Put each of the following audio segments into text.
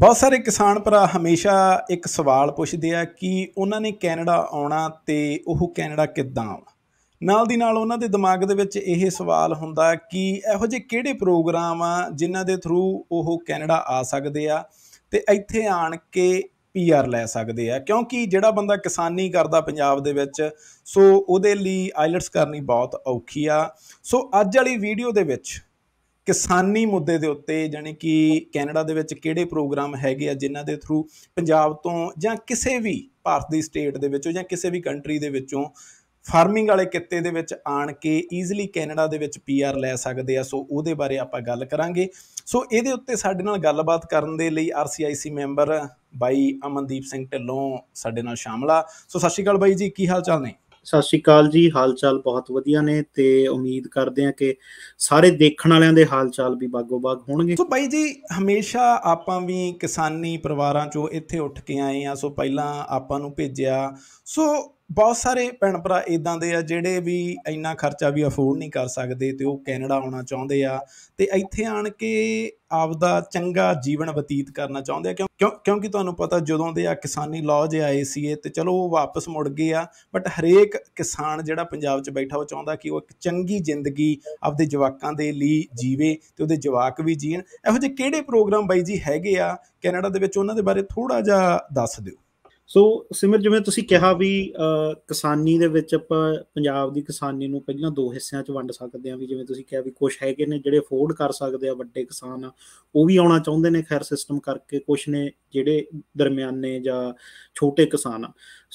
ਬਹੁਤ ਸਾਰੇ ਕਿਸਾਨ ਭਰਾ ਹਮੇਸ਼ਾ ਇੱਕ ਸਵਾਲ ਪੁੱਛਦੇ ਆ ਕਿ ਉਹਨਾਂ ਨੇ ਕੈਨੇਡਾ ਆਉਣਾ ਤੇ ਉਹ ਕੈਨੇਡਾ ਕਿੱਦਾਂ ਆਉਣਾ ਨਾਲ ਦੀ ਨਾਲ ਉਹਨਾਂ ਦੇ ਦਿਮਾਗ ਦੇ ਵਿੱਚ ਇਹ ਸਵਾਲ ਹੁੰਦਾ ਕਿ ਇਹੋ ਜਿਹੇ ਕਿਹੜੇ ਪ੍ਰੋਗਰਾਮ ਆ ਜਿਨ੍ਹਾਂ ਦੇ ਥਰੂ ਉਹ ਕੈਨੇਡਾ ਆ ਸਕਦੇ ਆ ਤੇ ਇੱਥੇ ਆਣ ਕੇ ਪੀਆਰ ਲੈ ਸਕਦੇ ਆ ਕਿਉਂਕਿ ਜਿਹੜਾ ਬੰਦਾ ਕਿਸਾਨੀ ਕਰਦਾ ਪੰਜਾਬ ਦੇ ਵਿੱਚ ਸੋ ਉਹਦੇ ਲਈ ਆਈਲਟਸ ਕਰਨੀ ਬਹੁਤ ਔਖੀ ਆ ਸੋ ਅੱਜ ਵਾਲੀ ਵੀਡੀਓ ਦੇ ਵਿੱਚ ਕਿਸਾਨੀ ਮੁੱਦੇ ਦੇ ਉੱਤੇ ਜਾਨੀ ਕਿ ਕੈਨੇਡਾ ਦੇ ਵਿੱਚ ਕਿਹੜੇ ਪ੍ਰੋਗਰਾਮ ਹੈਗੇ ਆ ਜਿਨ੍ਹਾਂ ਦੇ ਥਰੂ ਪੰਜਾਬ ਤੋਂ ਜਾਂ ਕਿਸੇ ਵੀ ਭਾਰਤ ਦੀ ਸਟੇਟ ਦੇ ਵਿੱਚੋਂ ਜਾਂ ਕਿਸੇ ਵੀ ਕੰਟਰੀ ਦੇ ਵਿੱਚੋਂ ਫਾਰਮਿੰਗ ਵਾਲੇ ਕਿੱਤੇ ਦੇ ਵਿੱਚ ਆਣ ਕੇ ਈਜ਼ੀਲੀ ਕੈਨੇਡਾ ਦੇ ਵਿੱਚ ਪੀਆਰ ਲੈ ਸਕਦੇ ਆ ਸੋ ਉਹਦੇ ਬਾਰੇ ਆਪਾਂ ਗੱਲ ਕਰਾਂਗੇ ਸੋ ਇਹਦੇ ਉੱਤੇ ਸਾਡੇ ਨਾਲ ਗੱਲਬਾਤ ਕਰਨ ਦੇ ਲਈ ਆਰਸੀਆਈਸੀ ਮੈਂਬਰ ਬਾਈ ਅਮਨਦੀਪ ਸਿੰਘ ਢਿੱਲੋਂ ਸਾਡੇ ਨਾਲ ਸ਼ਾਮਲ ਆ ਸੋ ਸਤਿ ਸ਼੍ਰੀ ਅਕਾਲ ਬਾਈ ਜੀ ਕੀ ਹਾਲ ਚਾਲ ਨੇ ਸਤਿ ਸ਼੍ਰੀ ਅਕਾਲ ਜੀ ਹਾਲ ਚਾਲ ਬਹੁਤ ਵਧੀਆ ਨੇ ਤੇ ਉਮੀਦ ਕਰਦੇ ਆ ਕਿ ਸਾਰੇ ਦੇਖਣ ਵਾਲਿਆਂ ਦੇ ਹਾਲ ਚਾਲ ਵੀ ਬਾਗੋ-ਬਾਗ ਹੋਣਗੇ ਸੋ ਬਾਈ ਜੀ ਹਮੇਸ਼ਾ ਆਪਾਂ ਵੀ ਕਿਸਾਨੀ ਪਰਿਵਾਰਾਂ ਚੋਂ ਇੱਥੇ ਉੱਠ ਕੇ ਆਏ ਆ ਸੋ ਪਹਿਲਾਂ ਆਪਾਂ ਨੂੰ ਭੇਜਿਆ ਸੋ ਬਹੁਤ ਸਾਰੇ ਭੈਣ ਭਰਾ ਇਦਾਂ ਦੇ ਆ ਜਿਹੜੇ ਵੀ ਇੰਨਾ ਖਰਚਾ ਵੀ ਅਫੋਰਡ ਨਹੀਂ ਕਰ ਸਕਦੇ ਤੇ ਉਹ ਕੈਨੇਡਾ ਆਉਣਾ ਚਾਹੁੰਦੇ ਆ ਤੇ ਇੱਥੇ ਆਣ ਕੇ ਆਪਦਾ ਚੰਗਾ ਜੀਵਨ ਬਤੀਤ ਕਰਨਾ ਚਾਹੁੰਦੇ ਆ ਕਿਉਂ ਕਿਉਂਕਿ ਤੁਹਾਨੂੰ ਪਤਾ ਜਦੋਂ ਦੇ ਆ ਕਿਸਾਨੀ ਲਾਅ ਜੇ ਆਏ ਇਹ ਤੇ ਚਲੋ ਉਹ ਵਾਪਸ ਮੁੜ ਗਏ ਆ ਬਟ ਹਰੇਕ ਕਿਸਾਨ ਜਿਹੜਾ ਪੰਜਾਬ 'ਚ ਬੈਠਾ ਉਹ ਚਾਹੁੰਦਾ ਕਿ ਉਹ ਇੱਕ ਚੰਗੀ ਜ਼ਿੰਦਗੀ ਆਪਦੇ ਜਵਾਕਾਂ ਦੇ ਲਈ ਜੀਵੇ ਤੇ ਉਹਦੇ ਜਵਾਕ ਵੀ ਜੀਣ ਇਹੋ ਜਿਹੇ ਕਿਹੜੇ ਪ੍ਰੋਗਰਾਮ ਬਾਈ ਜੀ ਹੈਗੇ ਆ ਕੈਨੇਡਾ ਦੇ ਵਿੱਚ ਉਹਨਾਂ ਦੇ ਬਾਰੇ ਥੋੜਾ ਜਿਹਾ ਦੱਸ ਦਿਓ ਸੋ ਸਿਮਰ ਜਿਵੇਂ ਤੁਸੀਂ ਕਿਹਾ ਵੀ ਕਿਸਾਨੀ ਦੇ ਵਿੱਚ ਆਪਾਂ ਪੰਜਾਬ ਦੀ ਕਿਸਾਨੀ ਨੂੰ ਪਹਿਲਾਂ ਦੋ ਹਿੱਸਿਆਂ 'ਚ ਵੰਡ ਸਕਦੇ ਆ ਵੀ ਜਿਵੇਂ ਤੁਸੀਂ ਕਿਹਾ ਵੀ ਕੁਝ ਹੈਗੇ ਨੇ ਜਿਹੜੇ ਅਫੋਰਡ ਕਰ ਸਕਦੇ ਆ ਵੱਡੇ ਕਿਸਾਨ ਉਹ ਵੀ ਆਉਣਾ ਚਾਹੁੰਦੇ ਨੇ ਖੈਰ ਸਿਸਟਮ ਕਰਕੇ ਕੁਝ ਨੇ ਜਿਹੜੇ ਦਰਮਿਆਨੇ ਜਾਂ ਛੋਟੇ ਕਿਸਾਨ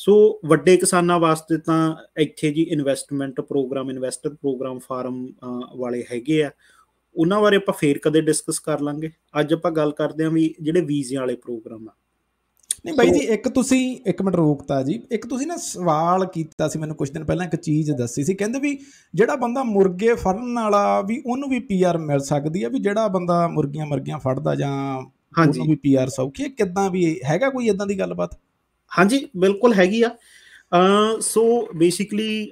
ਸੋ ਵੱਡੇ ਕਿਸਾਨਾਂ ਵਾਸਤੇ ਤਾਂ ਇੱਥੇ ਜੀ investment programme investor programme farm ਵਾਲੇ ਹੈਗੇ ਆ ਉਹਨਾਂ ਬਾਰੇ ਆਪਾਂ ਫੇਰ ਕਦੇ ਡਿਸਕਸ ਕਰ ਲਾਂਗੇ ਅੱਜ ਆਪਾਂ ਗੱਲ ਕਰਦੇ ਆਂ ਵੀ ਜਿਹੜੇ ਵੀਜ਼ੇ ਵਾਲੇ ਪ੍ਰੋਗਰਾਮ ਆ ਨਹੀਂ ਬਾਈ ਜੀ ਇੱਕ ਤੁਸੀਂ ਇੱਕ ਮਿੰਟ ਰੋਕਤਾ ਜੀ ਇੱਕ ਤੁਸੀਂ ਨਾ ਸਵਾਲ ਕੀਤਾ ਸੀ ਮੈਨੂੰ ਕੁਝ ਦਿਨ ਪਹਿਲਾਂ ਇੱਕ ਚੀਜ਼ ਦੱਸੀ ਸੀ ਕਹਿੰਦੇ ਵੀ ਜਿਹੜਾ ਬੰਦਾ ਮੁਰਗੇ ਫੜਨ ਵਾਲਾ ਵੀ ਉਹਨੂੰ ਵੀ ਪੀਆਰ ਮਿਲ ਸਕਦੀ ਆ ਵੀ ਜਿਹੜਾ ਬੰਦਾ ਮੁਰਗੀਆਂ ਮਰਗੀਆਂ ਫੜਦਾ ਜਾਂ ਉਹਨੂੰ ਵੀ ਪੀਆਰ ਸੌਖੀ ਕਿਦਾਂ ਵੀ ਹੈਗਾ ਕੋਈ ਇਦਾਂ ਦੀ ਗੱਲਬਾਤ ਹਾਂਜੀ ਬਿਲਕੁਲ ਹੈਗੀ ਆ ਸੋ ਬੇਸਿਕਲੀ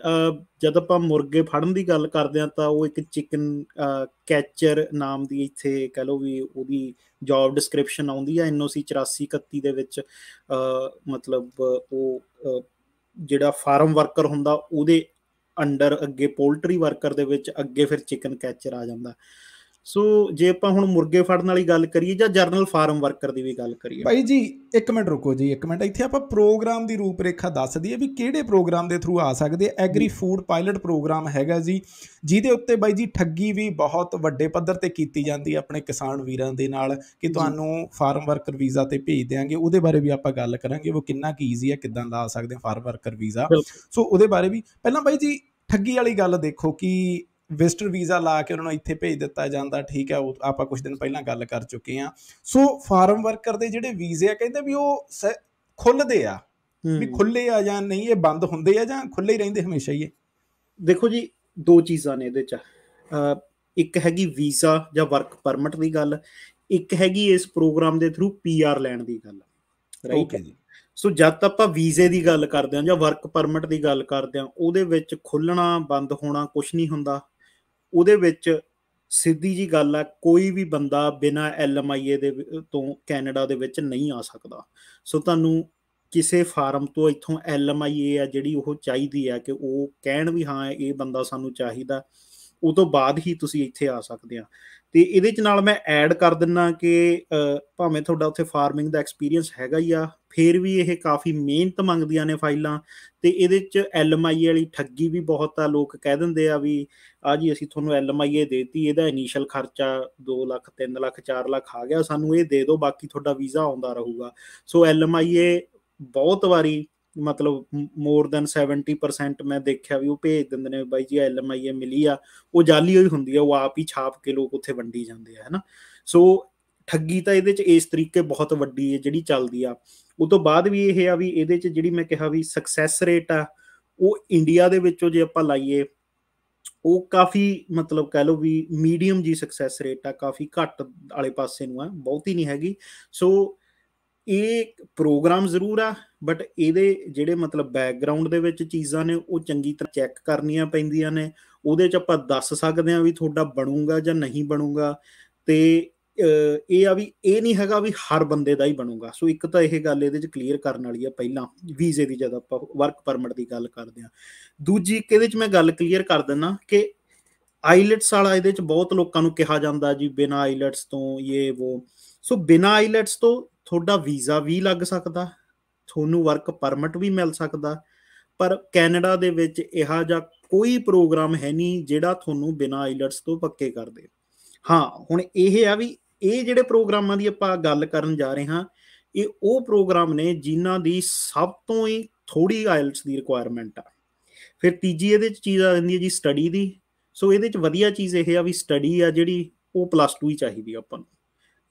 ਜਦ ਆਪਾਂ ਮੁਰਗੇ ਫੜਨ ਦੀ ਗੱਲ ਕਰਦੇ ਆ ਤਾਂ ਉਹ ਇੱਕ ਚਿਕਨ ਕੈਚਰ ਨਾਮ ਦੀ ਇੱਥੇ ਕਹ ਲਓ ਵੀ ਉਹਦੀ ਜੌਬ ਡਿਸਕ੍ਰਿਪਸ਼ਨ ਆਉਂਦੀ ਆ ਐਨਓਸੀ 8431 ਦੇ ਵਿੱਚ ਮਤਲਬ ਉਹ ਜਿਹੜਾ ਫਾਰਮ ਵਰਕਰ ਹੁੰਦਾ ਉਹਦੇ ਅੰਡਰ ਅੱਗੇ ਪੋਲਟਰੀ ਵਰਕਰ ਦੇ ਵਿੱਚ ਅੱਗੇ ਫਿਰ ਚਿਕਨ ਕੈਚਰ ਆ ਜਾਂਦਾ ਸੋ ਜੇ ਆਪਾਂ ਹੁਣ ਮੁਰਗੇ ਫੜਨ ਵਾਲੀ ਗੱਲ ਕਰੀਏ ਜਾਂ ਜਰਨਲ ਫਾਰਮ ਵਰਕਰ ਦੀ ਵੀ ਗੱਲ ਕਰੀਏ ਭਾਈ ਜੀ ਇੱਕ ਮਿੰਟ ਰੁਕੋ ਜੀ ਇੱਕ ਮਿੰਟ ਇੱਥੇ ਆਪਾਂ ਪ੍ਰੋਗਰਾਮ ਦੀ ਰੂਪਰੇਖਾ ਦੱਸ ਦਈਏ ਵੀ ਕਿਹੜੇ ਪ੍ਰੋਗਰਾਮ ਦੇ ਥਰੂ ਆ ਸਕਦੇ ਐਗਰੀ ਫੂਡ ਪਾਇਲਟ ਪ੍ਰੋਗਰਾਮ ਹੈਗਾ ਜੀ ਜਿਹਦੇ ਉੱਤੇ ਬਾਈ ਜੀ ਠੱਗੀ ਵੀ ਬਹੁਤ ਵੱਡੇ ਪੱਧਰ ਤੇ ਕੀਤੀ ਜਾਂਦੀ ਹੈ ਆਪਣੇ ਕਿਸਾਨ ਵੀਰਾਂ ਦੇ ਨਾਲ ਕਿ ਤੁਹਾਨੂੰ ਫਾਰਮ ਵਰਕਰ ਵੀਜ਼ਾ ਤੇ ਭੇਜ ਦੇਾਂਗੇ ਉਹਦੇ ਬਾਰੇ ਵੀ ਆਪਾਂ ਗੱਲ ਕਰਾਂਗੇ ਉਹ ਕਿੰਨਾ ਕੀ ਈਜ਼ੀ ਹੈ ਕਿਦਾਂ ਲਾ ਸਕਦੇ ਫਾਰਮ ਵਰਕਰ ਵੀਜ਼ਾ ਸੋ ਉਹਦੇ ਬਾਰੇ ਵੀ ਪਹਿਲਾਂ ਬਾਈ ਜੀ ਠੱਗੀ ਵਾਲੀ ਗੱਲ ਦੇਖੋ ਕਿ ਵਿਜ਼ਟਰ ਵੀਜ਼ਾ ਲਾ ਕੇ ਉਹਨਾਂ ਨੂੰ ਇੱਥੇ ਭੇਜ ਦਿੱਤਾ ਜਾਂਦਾ ਠੀਕ ਹੈ ਆਪਾਂ ਕੁਝ ਦਿਨ ਪਹਿਲਾਂ ਗੱਲ ਕਰ ਚੁੱਕੇ ਆ ਸੋ ਫਾਰਮ ਵਰਕਰ ਦੇ ਜਿਹੜੇ ਵੀਜ਼ੇ ਆ ਕਹਿੰਦੇ ਵੀ ਉਹ ਖੁੱਲਦੇ ਆ ਵੀ ਖੁੱਲੇ ਆ ਜਾਂ ਨਹੀਂ ਇਹ ਬੰਦ ਹੁੰਦੇ ਆ ਜਾਂ ਖੁੱਲੇ ਹੀ ਰਹਿੰਦੇ ਹਮੇਸ਼ਾ ਹੀ ਇਹ ਦੇਖੋ ਜੀ ਦੋ ਚੀਜ਼ਾਂ ਨੇ ਇਹਦੇ ਚ ਇੱਕ ਹੈਗੀ ਵੀਜ਼ਾ ਜਾਂ ਵਰਕ ਪਰਮਿਟ ਦੀ ਗੱਲ ਇੱਕ ਹੈਗੀ ਇਸ ਪ੍ਰੋਗਰਾਮ ਦੇ ਥਰੂ ਪੀਆਰ ਲੈਣ ਦੀ ਗੱਲ ਰਾਈਟ ਹੈ ਜੀ ਸੋ ਜਦ ਤੱਕ ਆਪਾਂ ਵੀਜ਼ੇ ਦੀ ਗੱਲ ਕਰਦੇ ਹਾਂ ਜਾਂ ਵਰਕ ਪਰਮਿਟ ਦੀ ਗੱਲ ਕਰਦੇ ਹਾਂ ਉਹਦੇ ਵਿੱਚ ਖੁੱਲਣਾ ਬੰਦ ਹੋਣਾ ਕੁਝ ਨਹੀਂ ਹੁੰਦਾ ਉਹਦੇ ਵਿੱਚ ਸਿੱਧੀ ਜੀ ਗੱਲ ਆ ਕੋਈ ਵੀ ਬੰਦਾ ਬਿਨਾ ਐਲਐਮਆਈਏ ਦੇ ਤੋਂ ਕੈਨੇਡਾ ਦੇ ਵਿੱਚ ਨਹੀਂ ਆ ਸਕਦਾ ਸੋ ਤੁਹਾਨੂੰ ਕਿਸੇ ਫਾਰਮ ਤੋਂ ਇੱਥੋਂ ਐਲਐਮਆਈਏ ਆ ਜਿਹੜੀ ਉਹ ਚਾਹੀਦੀ ਆ ਕਿ ਉਹ ਕਹਿਣ ਵੀ ਹਾਂ ਇਹ ਬੰਦਾ ਸਾਨੂੰ ਚਾਹੀਦਾ ਉਹ ਤੋਂ ਬਾਅਦ ਹੀ ਤੁਸੀਂ ਇੱਥੇ ਆ ਸਕਦੇ ਆ ਤੇ ਇਹਦੇ ਚ ਨਾਲ ਮੈਂ ਐਡ ਕਰ ਦਿੰਨਾ ਕਿ ਭਾਵੇਂ ਤੁਹਾਡਾ ਉੱਥੇ ਫਾਰਮਿੰਗ ਦਾ ਐਕਸਪੀਰੀਅੰਸ ਹੈਗਾ ਹੀ ਆ ਫੇਰ ਵੀ ਇਹ ਕਾਫੀ ਮਿਹਨਤ ਮੰਗਦੀਆਂ ਨੇ ਫਾਈਲਾਂ ਤੇ ਇਹਦੇ ਚ ਐਲਐਮਆਈ ਵਾਲੀ ਠੱਗੀ ਵੀ ਬਹੁਤ ਆ ਲੋਕ ਕਹਿ ਦਿੰਦੇ ਆ ਵੀ ਆ ਜੀ ਅਸੀਂ ਤੁਹਾਨੂੰ ਐਲਐਮਆਈ ਦੇਤੀ ਇਹਦਾ ਇਨੀਸ਼ੀਅਲ ਖਰਚਾ 2 ਲੱਖ 3 ਲੱਖ 4 ਲੱਖ ਆ ਗਿਆ ਸਾਨੂੰ ਇਹ ਦੇ ਦਿਓ ਬਾਕੀ ਤੁਹਾਡਾ ਵੀਜ਼ਾ ਆਉਂਦਾ ਰਹੂਗਾ ਸੋ ਐਲਐਮਆਈ ਬਹੁਤ ਵਾਰੀ ਮਤਲਬ ਮੋਰ ਦੈਨ 70% ਮੈਂ ਦੇਖਿਆ ਵੀ ਉਹ ਭੇਜ ਦਿੰਦੇ ਨੇ ਬਾਈ ਜੀ ਐਲਐਮਆਈਏ ਮਿਲੀ ਆ ਉਹ ਜਾਲੀ ਹੋਈ ਹੁੰਦੀ ਆ ਉਹ ਆਪ ਹੀ ਛਾਪ ਕੇ ਲੋਕ ਉੱਥੇ ਵੰਡੀ ਜਾਂਦੇ ਆ ਹੈਨਾ ਸੋ ਠੱਗੀ ਤਾਂ ਇਹਦੇ ਚ ਇਸ ਤਰੀਕੇ ਬਹੁਤ ਵੱਡੀ ਹੈ ਜਿਹੜੀ ਚੱਲਦੀ ਆ ਉਸ ਤੋਂ ਬਾਅਦ ਵੀ ਇਹ ਆ ਵੀ ਇਹਦੇ ਚ ਜਿਹੜੀ ਮੈਂ ਕਿਹਾ ਵੀ ਸਕਸੈਸ ਰੇਟ ਆ ਉਹ ਇੰਡੀਆ ਦੇ ਵਿੱਚੋਂ ਜੇ ਆਪਾਂ ਲਾਈਏ ਉਹ ਕਾਫੀ ਮਤਲਬ ਕਹਿ ਲਓ ਵੀ ਮੀਡੀਅਮ ਜੀ ਸਕਸੈਸ ਰੇਟ ਆ ਕਾਫੀ ਘੱਟ ਵਾਲੇ ਪਾਸੇ ਨੂੰ ਆ ਬਹੁਤੀ ਨਹੀਂ ਹੈਗੀ ਸੋ ਇਹ ਪ੍ਰੋਗਰਾਮ ਜ਼ਰੂਰ ਆ ਬਟ ਇਹਦੇ ਜਿਹੜੇ ਮਤਲਬ ਬੈਕਗ੍ਰਾਉਂਡ ਦੇ ਵਿੱਚ ਚੀਜ਼ਾਂ ਨੇ ਉਹ ਚੰਗੀ ਤਰ੍ਹਾਂ ਚੈੱਕ ਕਰਨੀਆਂ ਪੈਂਦੀਆਂ ਨੇ ਉਹਦੇ ਚ ਆਪਾਂ ਦੱਸ ਸਕਦੇ ਆ ਵੀ ਤੁਹਾਡਾ ਬਣੂਗਾ ਜਾਂ ਨਹੀਂ ਬਣੂਗਾ ਤੇ ਇਹ ਆ ਵੀ ਇਹ ਨਹੀਂ ਹੈਗਾ ਵੀ ਹਰ ਬੰਦੇ ਦਾ ਹੀ ਬਣੂਗਾ ਸੋ ਇੱਕ ਤਾਂ ਇਹ ਗੱਲ ਇਹਦੇ ਚ ਕਲੀਅਰ ਕਰਨ ਵਾਲੀ ਆ ਪਹਿਲਾਂ ਵੀਜ਼ੇ ਦੀ ਜਦ ਆਪਾਂ ਵਰਕ ਪਰਮਿਟ ਦੀ ਗੱਲ ਕਰਦੇ ਆ ਦੂਜੀ ਇਹਦੇ ਚ ਮੈਂ ਗੱਲ ਕਲੀਅਰ ਕਰ ਦਿੰਨਾ ਕਿ ਆਈਲਟਸ ਵਾਲਾ ਇਹਦੇ ਚ ਬਹੁਤ ਲੋਕਾਂ ਨੂੰ ਕਿਹਾ ਜਾਂਦਾ ਜੀ ਬਿਨਾ ਆਈਲਟਸ ਤੋਂ ਇਹ ਉਹ ਸੋ ਬਿਨਾ ਆਈਲਟਸ ਤੋਂ ਤੁਹਾਡਾ ਵੀਜ਼ਾ ਵੀ ਲੱਗ ਸਕਦਾ ਤੁਹਾਨੂੰ ਵਰਕ ਪਰਮਿਟ ਵੀ ਮਿਲ ਸਕਦਾ ਪਰ ਕੈਨੇਡਾ ਦੇ ਵਿੱਚ ਇਹਾ ਜਾਂ ਕੋਈ ਪ੍ਰੋਗਰਾਮ ਹੈ ਨਹੀਂ ਜਿਹੜਾ ਤੁਹਾਨੂੰ ਬਿਨਾ ਆਈਲਟਸ ਤੋਂ ਪੱਕੇ ਕਰ ਦੇ ਹਾਂ ਹੁਣ ਇਹ ਆ ਵੀ ਇਹ ਜਿਹੜੇ ਪ੍ਰੋਗਰਾਮਾਂ ਦੀ ਆਪਾਂ ਗੱਲ ਕਰਨ ਜਾ ਰਹੇ ਹਾਂ ਇਹ ਉਹ ਪ੍ਰੋਗਰਾਮ ਨੇ ਜਿਨ੍ਹਾਂ ਦੀ ਸਭ ਤੋਂ ਹੀ ਥੋੜੀ ਆਇਲਟਸ ਦੀ ਰਿਕੁਆਇਰਮੈਂਟ ਆ ਫਿਰ ਤੀਜੀ ਇਹਦੇ ਚ ਚੀਜ਼ ਆ ਜਾਂਦੀ ਹੈ ਜੀ ਸਟੱਡੀ ਦੀ ਸੋ ਇਹਦੇ ਚ ਵਧੀਆ ਚੀਜ਼ ਇਹ ਆ ਵੀ ਸਟੱਡੀ ਆ ਜਿਹੜੀ ਉਹ ਪਲੱਸ 2 ਹੀ ਚਾਹੀਦੀ ਆਪਾਂ ਨੂੰ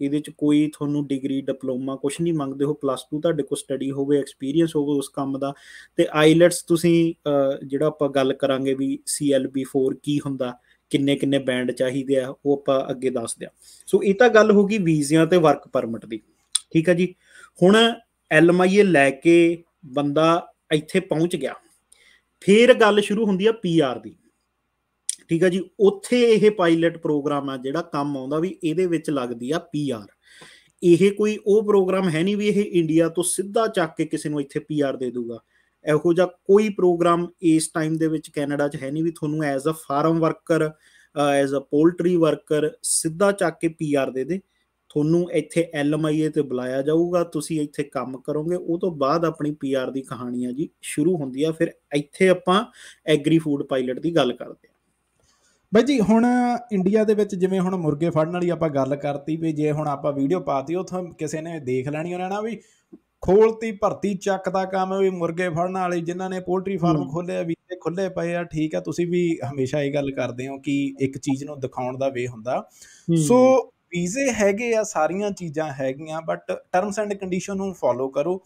ਇਹਦੇ ਚ ਕੋਈ ਤੁਹਾਨੂੰ ਡਿਗਰੀ ਡਿਪਲੋਮਾ ਕੁਝ ਨਹੀਂ ਮੰਗਦੇ ਹੋ ਪਲੱਸ 2 ਤੁਹਾਡੇ ਕੋਲ ਸਟੱਡੀ ਹੋਵੇ ਐਕਸਪੀਰੀਅੰਸ ਹੋਵੇ ਉਸ ਕੰਮ ਦਾ ਤੇ ਆਈਲੈਟਸ ਤੁਸੀਂ ਜਿਹੜਾ ਆਪਾਂ ਗੱਲ ਕਰਾਂਗੇ ਵੀ CLB4 ਕੀ ਹੁੰਦਾ ਕਿੰਨੇ ਕਿੰਨੇ ਬੈਂਡ ਚਾਹੀਦੇ ਆ ਉਹ ਆਪਾਂ ਅੱਗੇ ਦੱਸਦੇ ਆ ਸੋ ਇਹ ਤਾਂ ਗੱਲ ਹੋ ਗਈ ਵੀਜ਼ਿਆਂ ਤੇ ਵਰਕ ਪਰਮਿਟ ਦੀ ਠੀਕ ਆ ਜੀ ਹੁਣ ਐਲਐਮਆਈਏ ਲੈ ਕੇ ਬੰਦਾ ਇੱਥੇ ਪਹੁੰਚ ਗਿਆ ਫੇਰ ਗੱਲ ਸ਼ੁਰੂ ਹੁੰਦੀ ਆ ਪੀਆਰ ਦੀ ਠੀਕ ਆ ਜੀ ਉੱਥੇ ਇਹ ਪਾਇਲਟ ਪ੍ਰੋਗਰਾਮ ਆ ਜਿਹੜਾ ਕੰਮ ਆਉਂਦਾ ਵੀ ਇਹਦੇ ਵਿੱਚ ਲੱਗਦੀ ਆ ਪੀਆਰ ਇਹ ਕੋਈ ਉਹ ਪ੍ਰੋਗਰਾਮ ਹੈ ਨਹੀਂ ਵੀ ਇਹ ਇੰਡੀਆ ਤੋਂ ਸਿੱਧਾ ਚੱਕ ਕੇ ਕਿਸੇ ਨੂੰ ਇੱਥੇ ਪੀਆਰ ਦੇ ਦੂਗਾ ਇਹੋ ਜਿਹਾ ਕੋਈ ਪ੍ਰੋਗਰਾਮ ਇਸ ਟਾਈਮ ਦੇ ਵਿੱਚ ਕੈਨੇਡਾ 'ਚ ਹੈ ਨਹੀਂ ਵੀ ਤੁਹਾਨੂੰ as a farm worker as a poultry worker ਸਿੱਧਾ ਚੱਕ ਕੇ ਪੀਆਰ ਦੇ ਦੇ ਤੁਹਾਨੂੰ ਇੱਥੇ ਐਲਐਮਆਈਏ ਤੇ ਬੁਲਾਇਆ ਜਾਊਗਾ ਤੁਸੀਂ ਇੱਥੇ ਕੰਮ ਕਰੋਗੇ ਉਹ ਤੋਂ ਬਾਅਦ ਆਪਣੀ ਪੀਆਰ ਦੀ ਕਹਾਣੀ ਆ ਜੀ ਸ਼ੁਰੂ ਹੁੰਦੀ ਆ ਫਿਰ ਇੱਥੇ ਆਪਾਂ ਐਗਰੀ ਫੂਡ ਪਾਇਲਟ ਦੀ ਗੱਲ ਕਰਦੇ ਆ ਬਾਈ ਜੀ ਹੁਣ ਇੰਡੀਆ ਦੇ ਵਿੱਚ ਜਿਵੇਂ ਹੁਣ ਮੁਰਗੇ ਫੜਨ ਵਾਲੀ ਆਪਾਂ ਗੱਲ ਕਰਤੀ ਵੀ ਜੇ ਹੁਣ ਆਪਾਂ ਵੀਡੀਓ ਪਾਤੀ ਉਥੋਂ ਕਿਸੇ ਨੇ ਦੇਖ ਲੈਣੀ ਹੋ ਰਹਿਣਾ ਵੀ ਖੋਲਤੀ ਭਰਤੀ ਚੱਕ ਦਾ ਕੰਮ ਵੀ ਮੁਰਗੇ ਫੜਨ ਵਾਲੇ ਜਿਨ੍ਹਾਂ ਨੇ ਪੋਲਟਰੀ ਫਾਰਮ ਖੋਲੇ ਆ ਵੀਰੇ ਖੁੱਲੇ ਪਏ ਆ ਠੀਕ ਆ ਤੁਸੀਂ ਵੀ ਹਮੇਸ਼ਾ ਇਹ ਗੱਲ ਕਰਦੇ ਹੋ ਕਿ ਇੱਕ ਚੀਜ਼ ਨੂੰ ਦਿਖਾਉਣ ਦਾ ਵੇ ਹੁੰਦਾ ਸੋ ਵੀਜ਼ੇ ਹੈਗੇ ਆ ਸਾਰੀਆਂ ਚੀਜ਼ਾਂ ਹੈਗੀਆਂ ਬਟ ਟਰਮਸ ਐਂਡ ਕੰਡੀਸ਼ਨ ਨੂੰ ਫੋਲੋ ਕਰੋ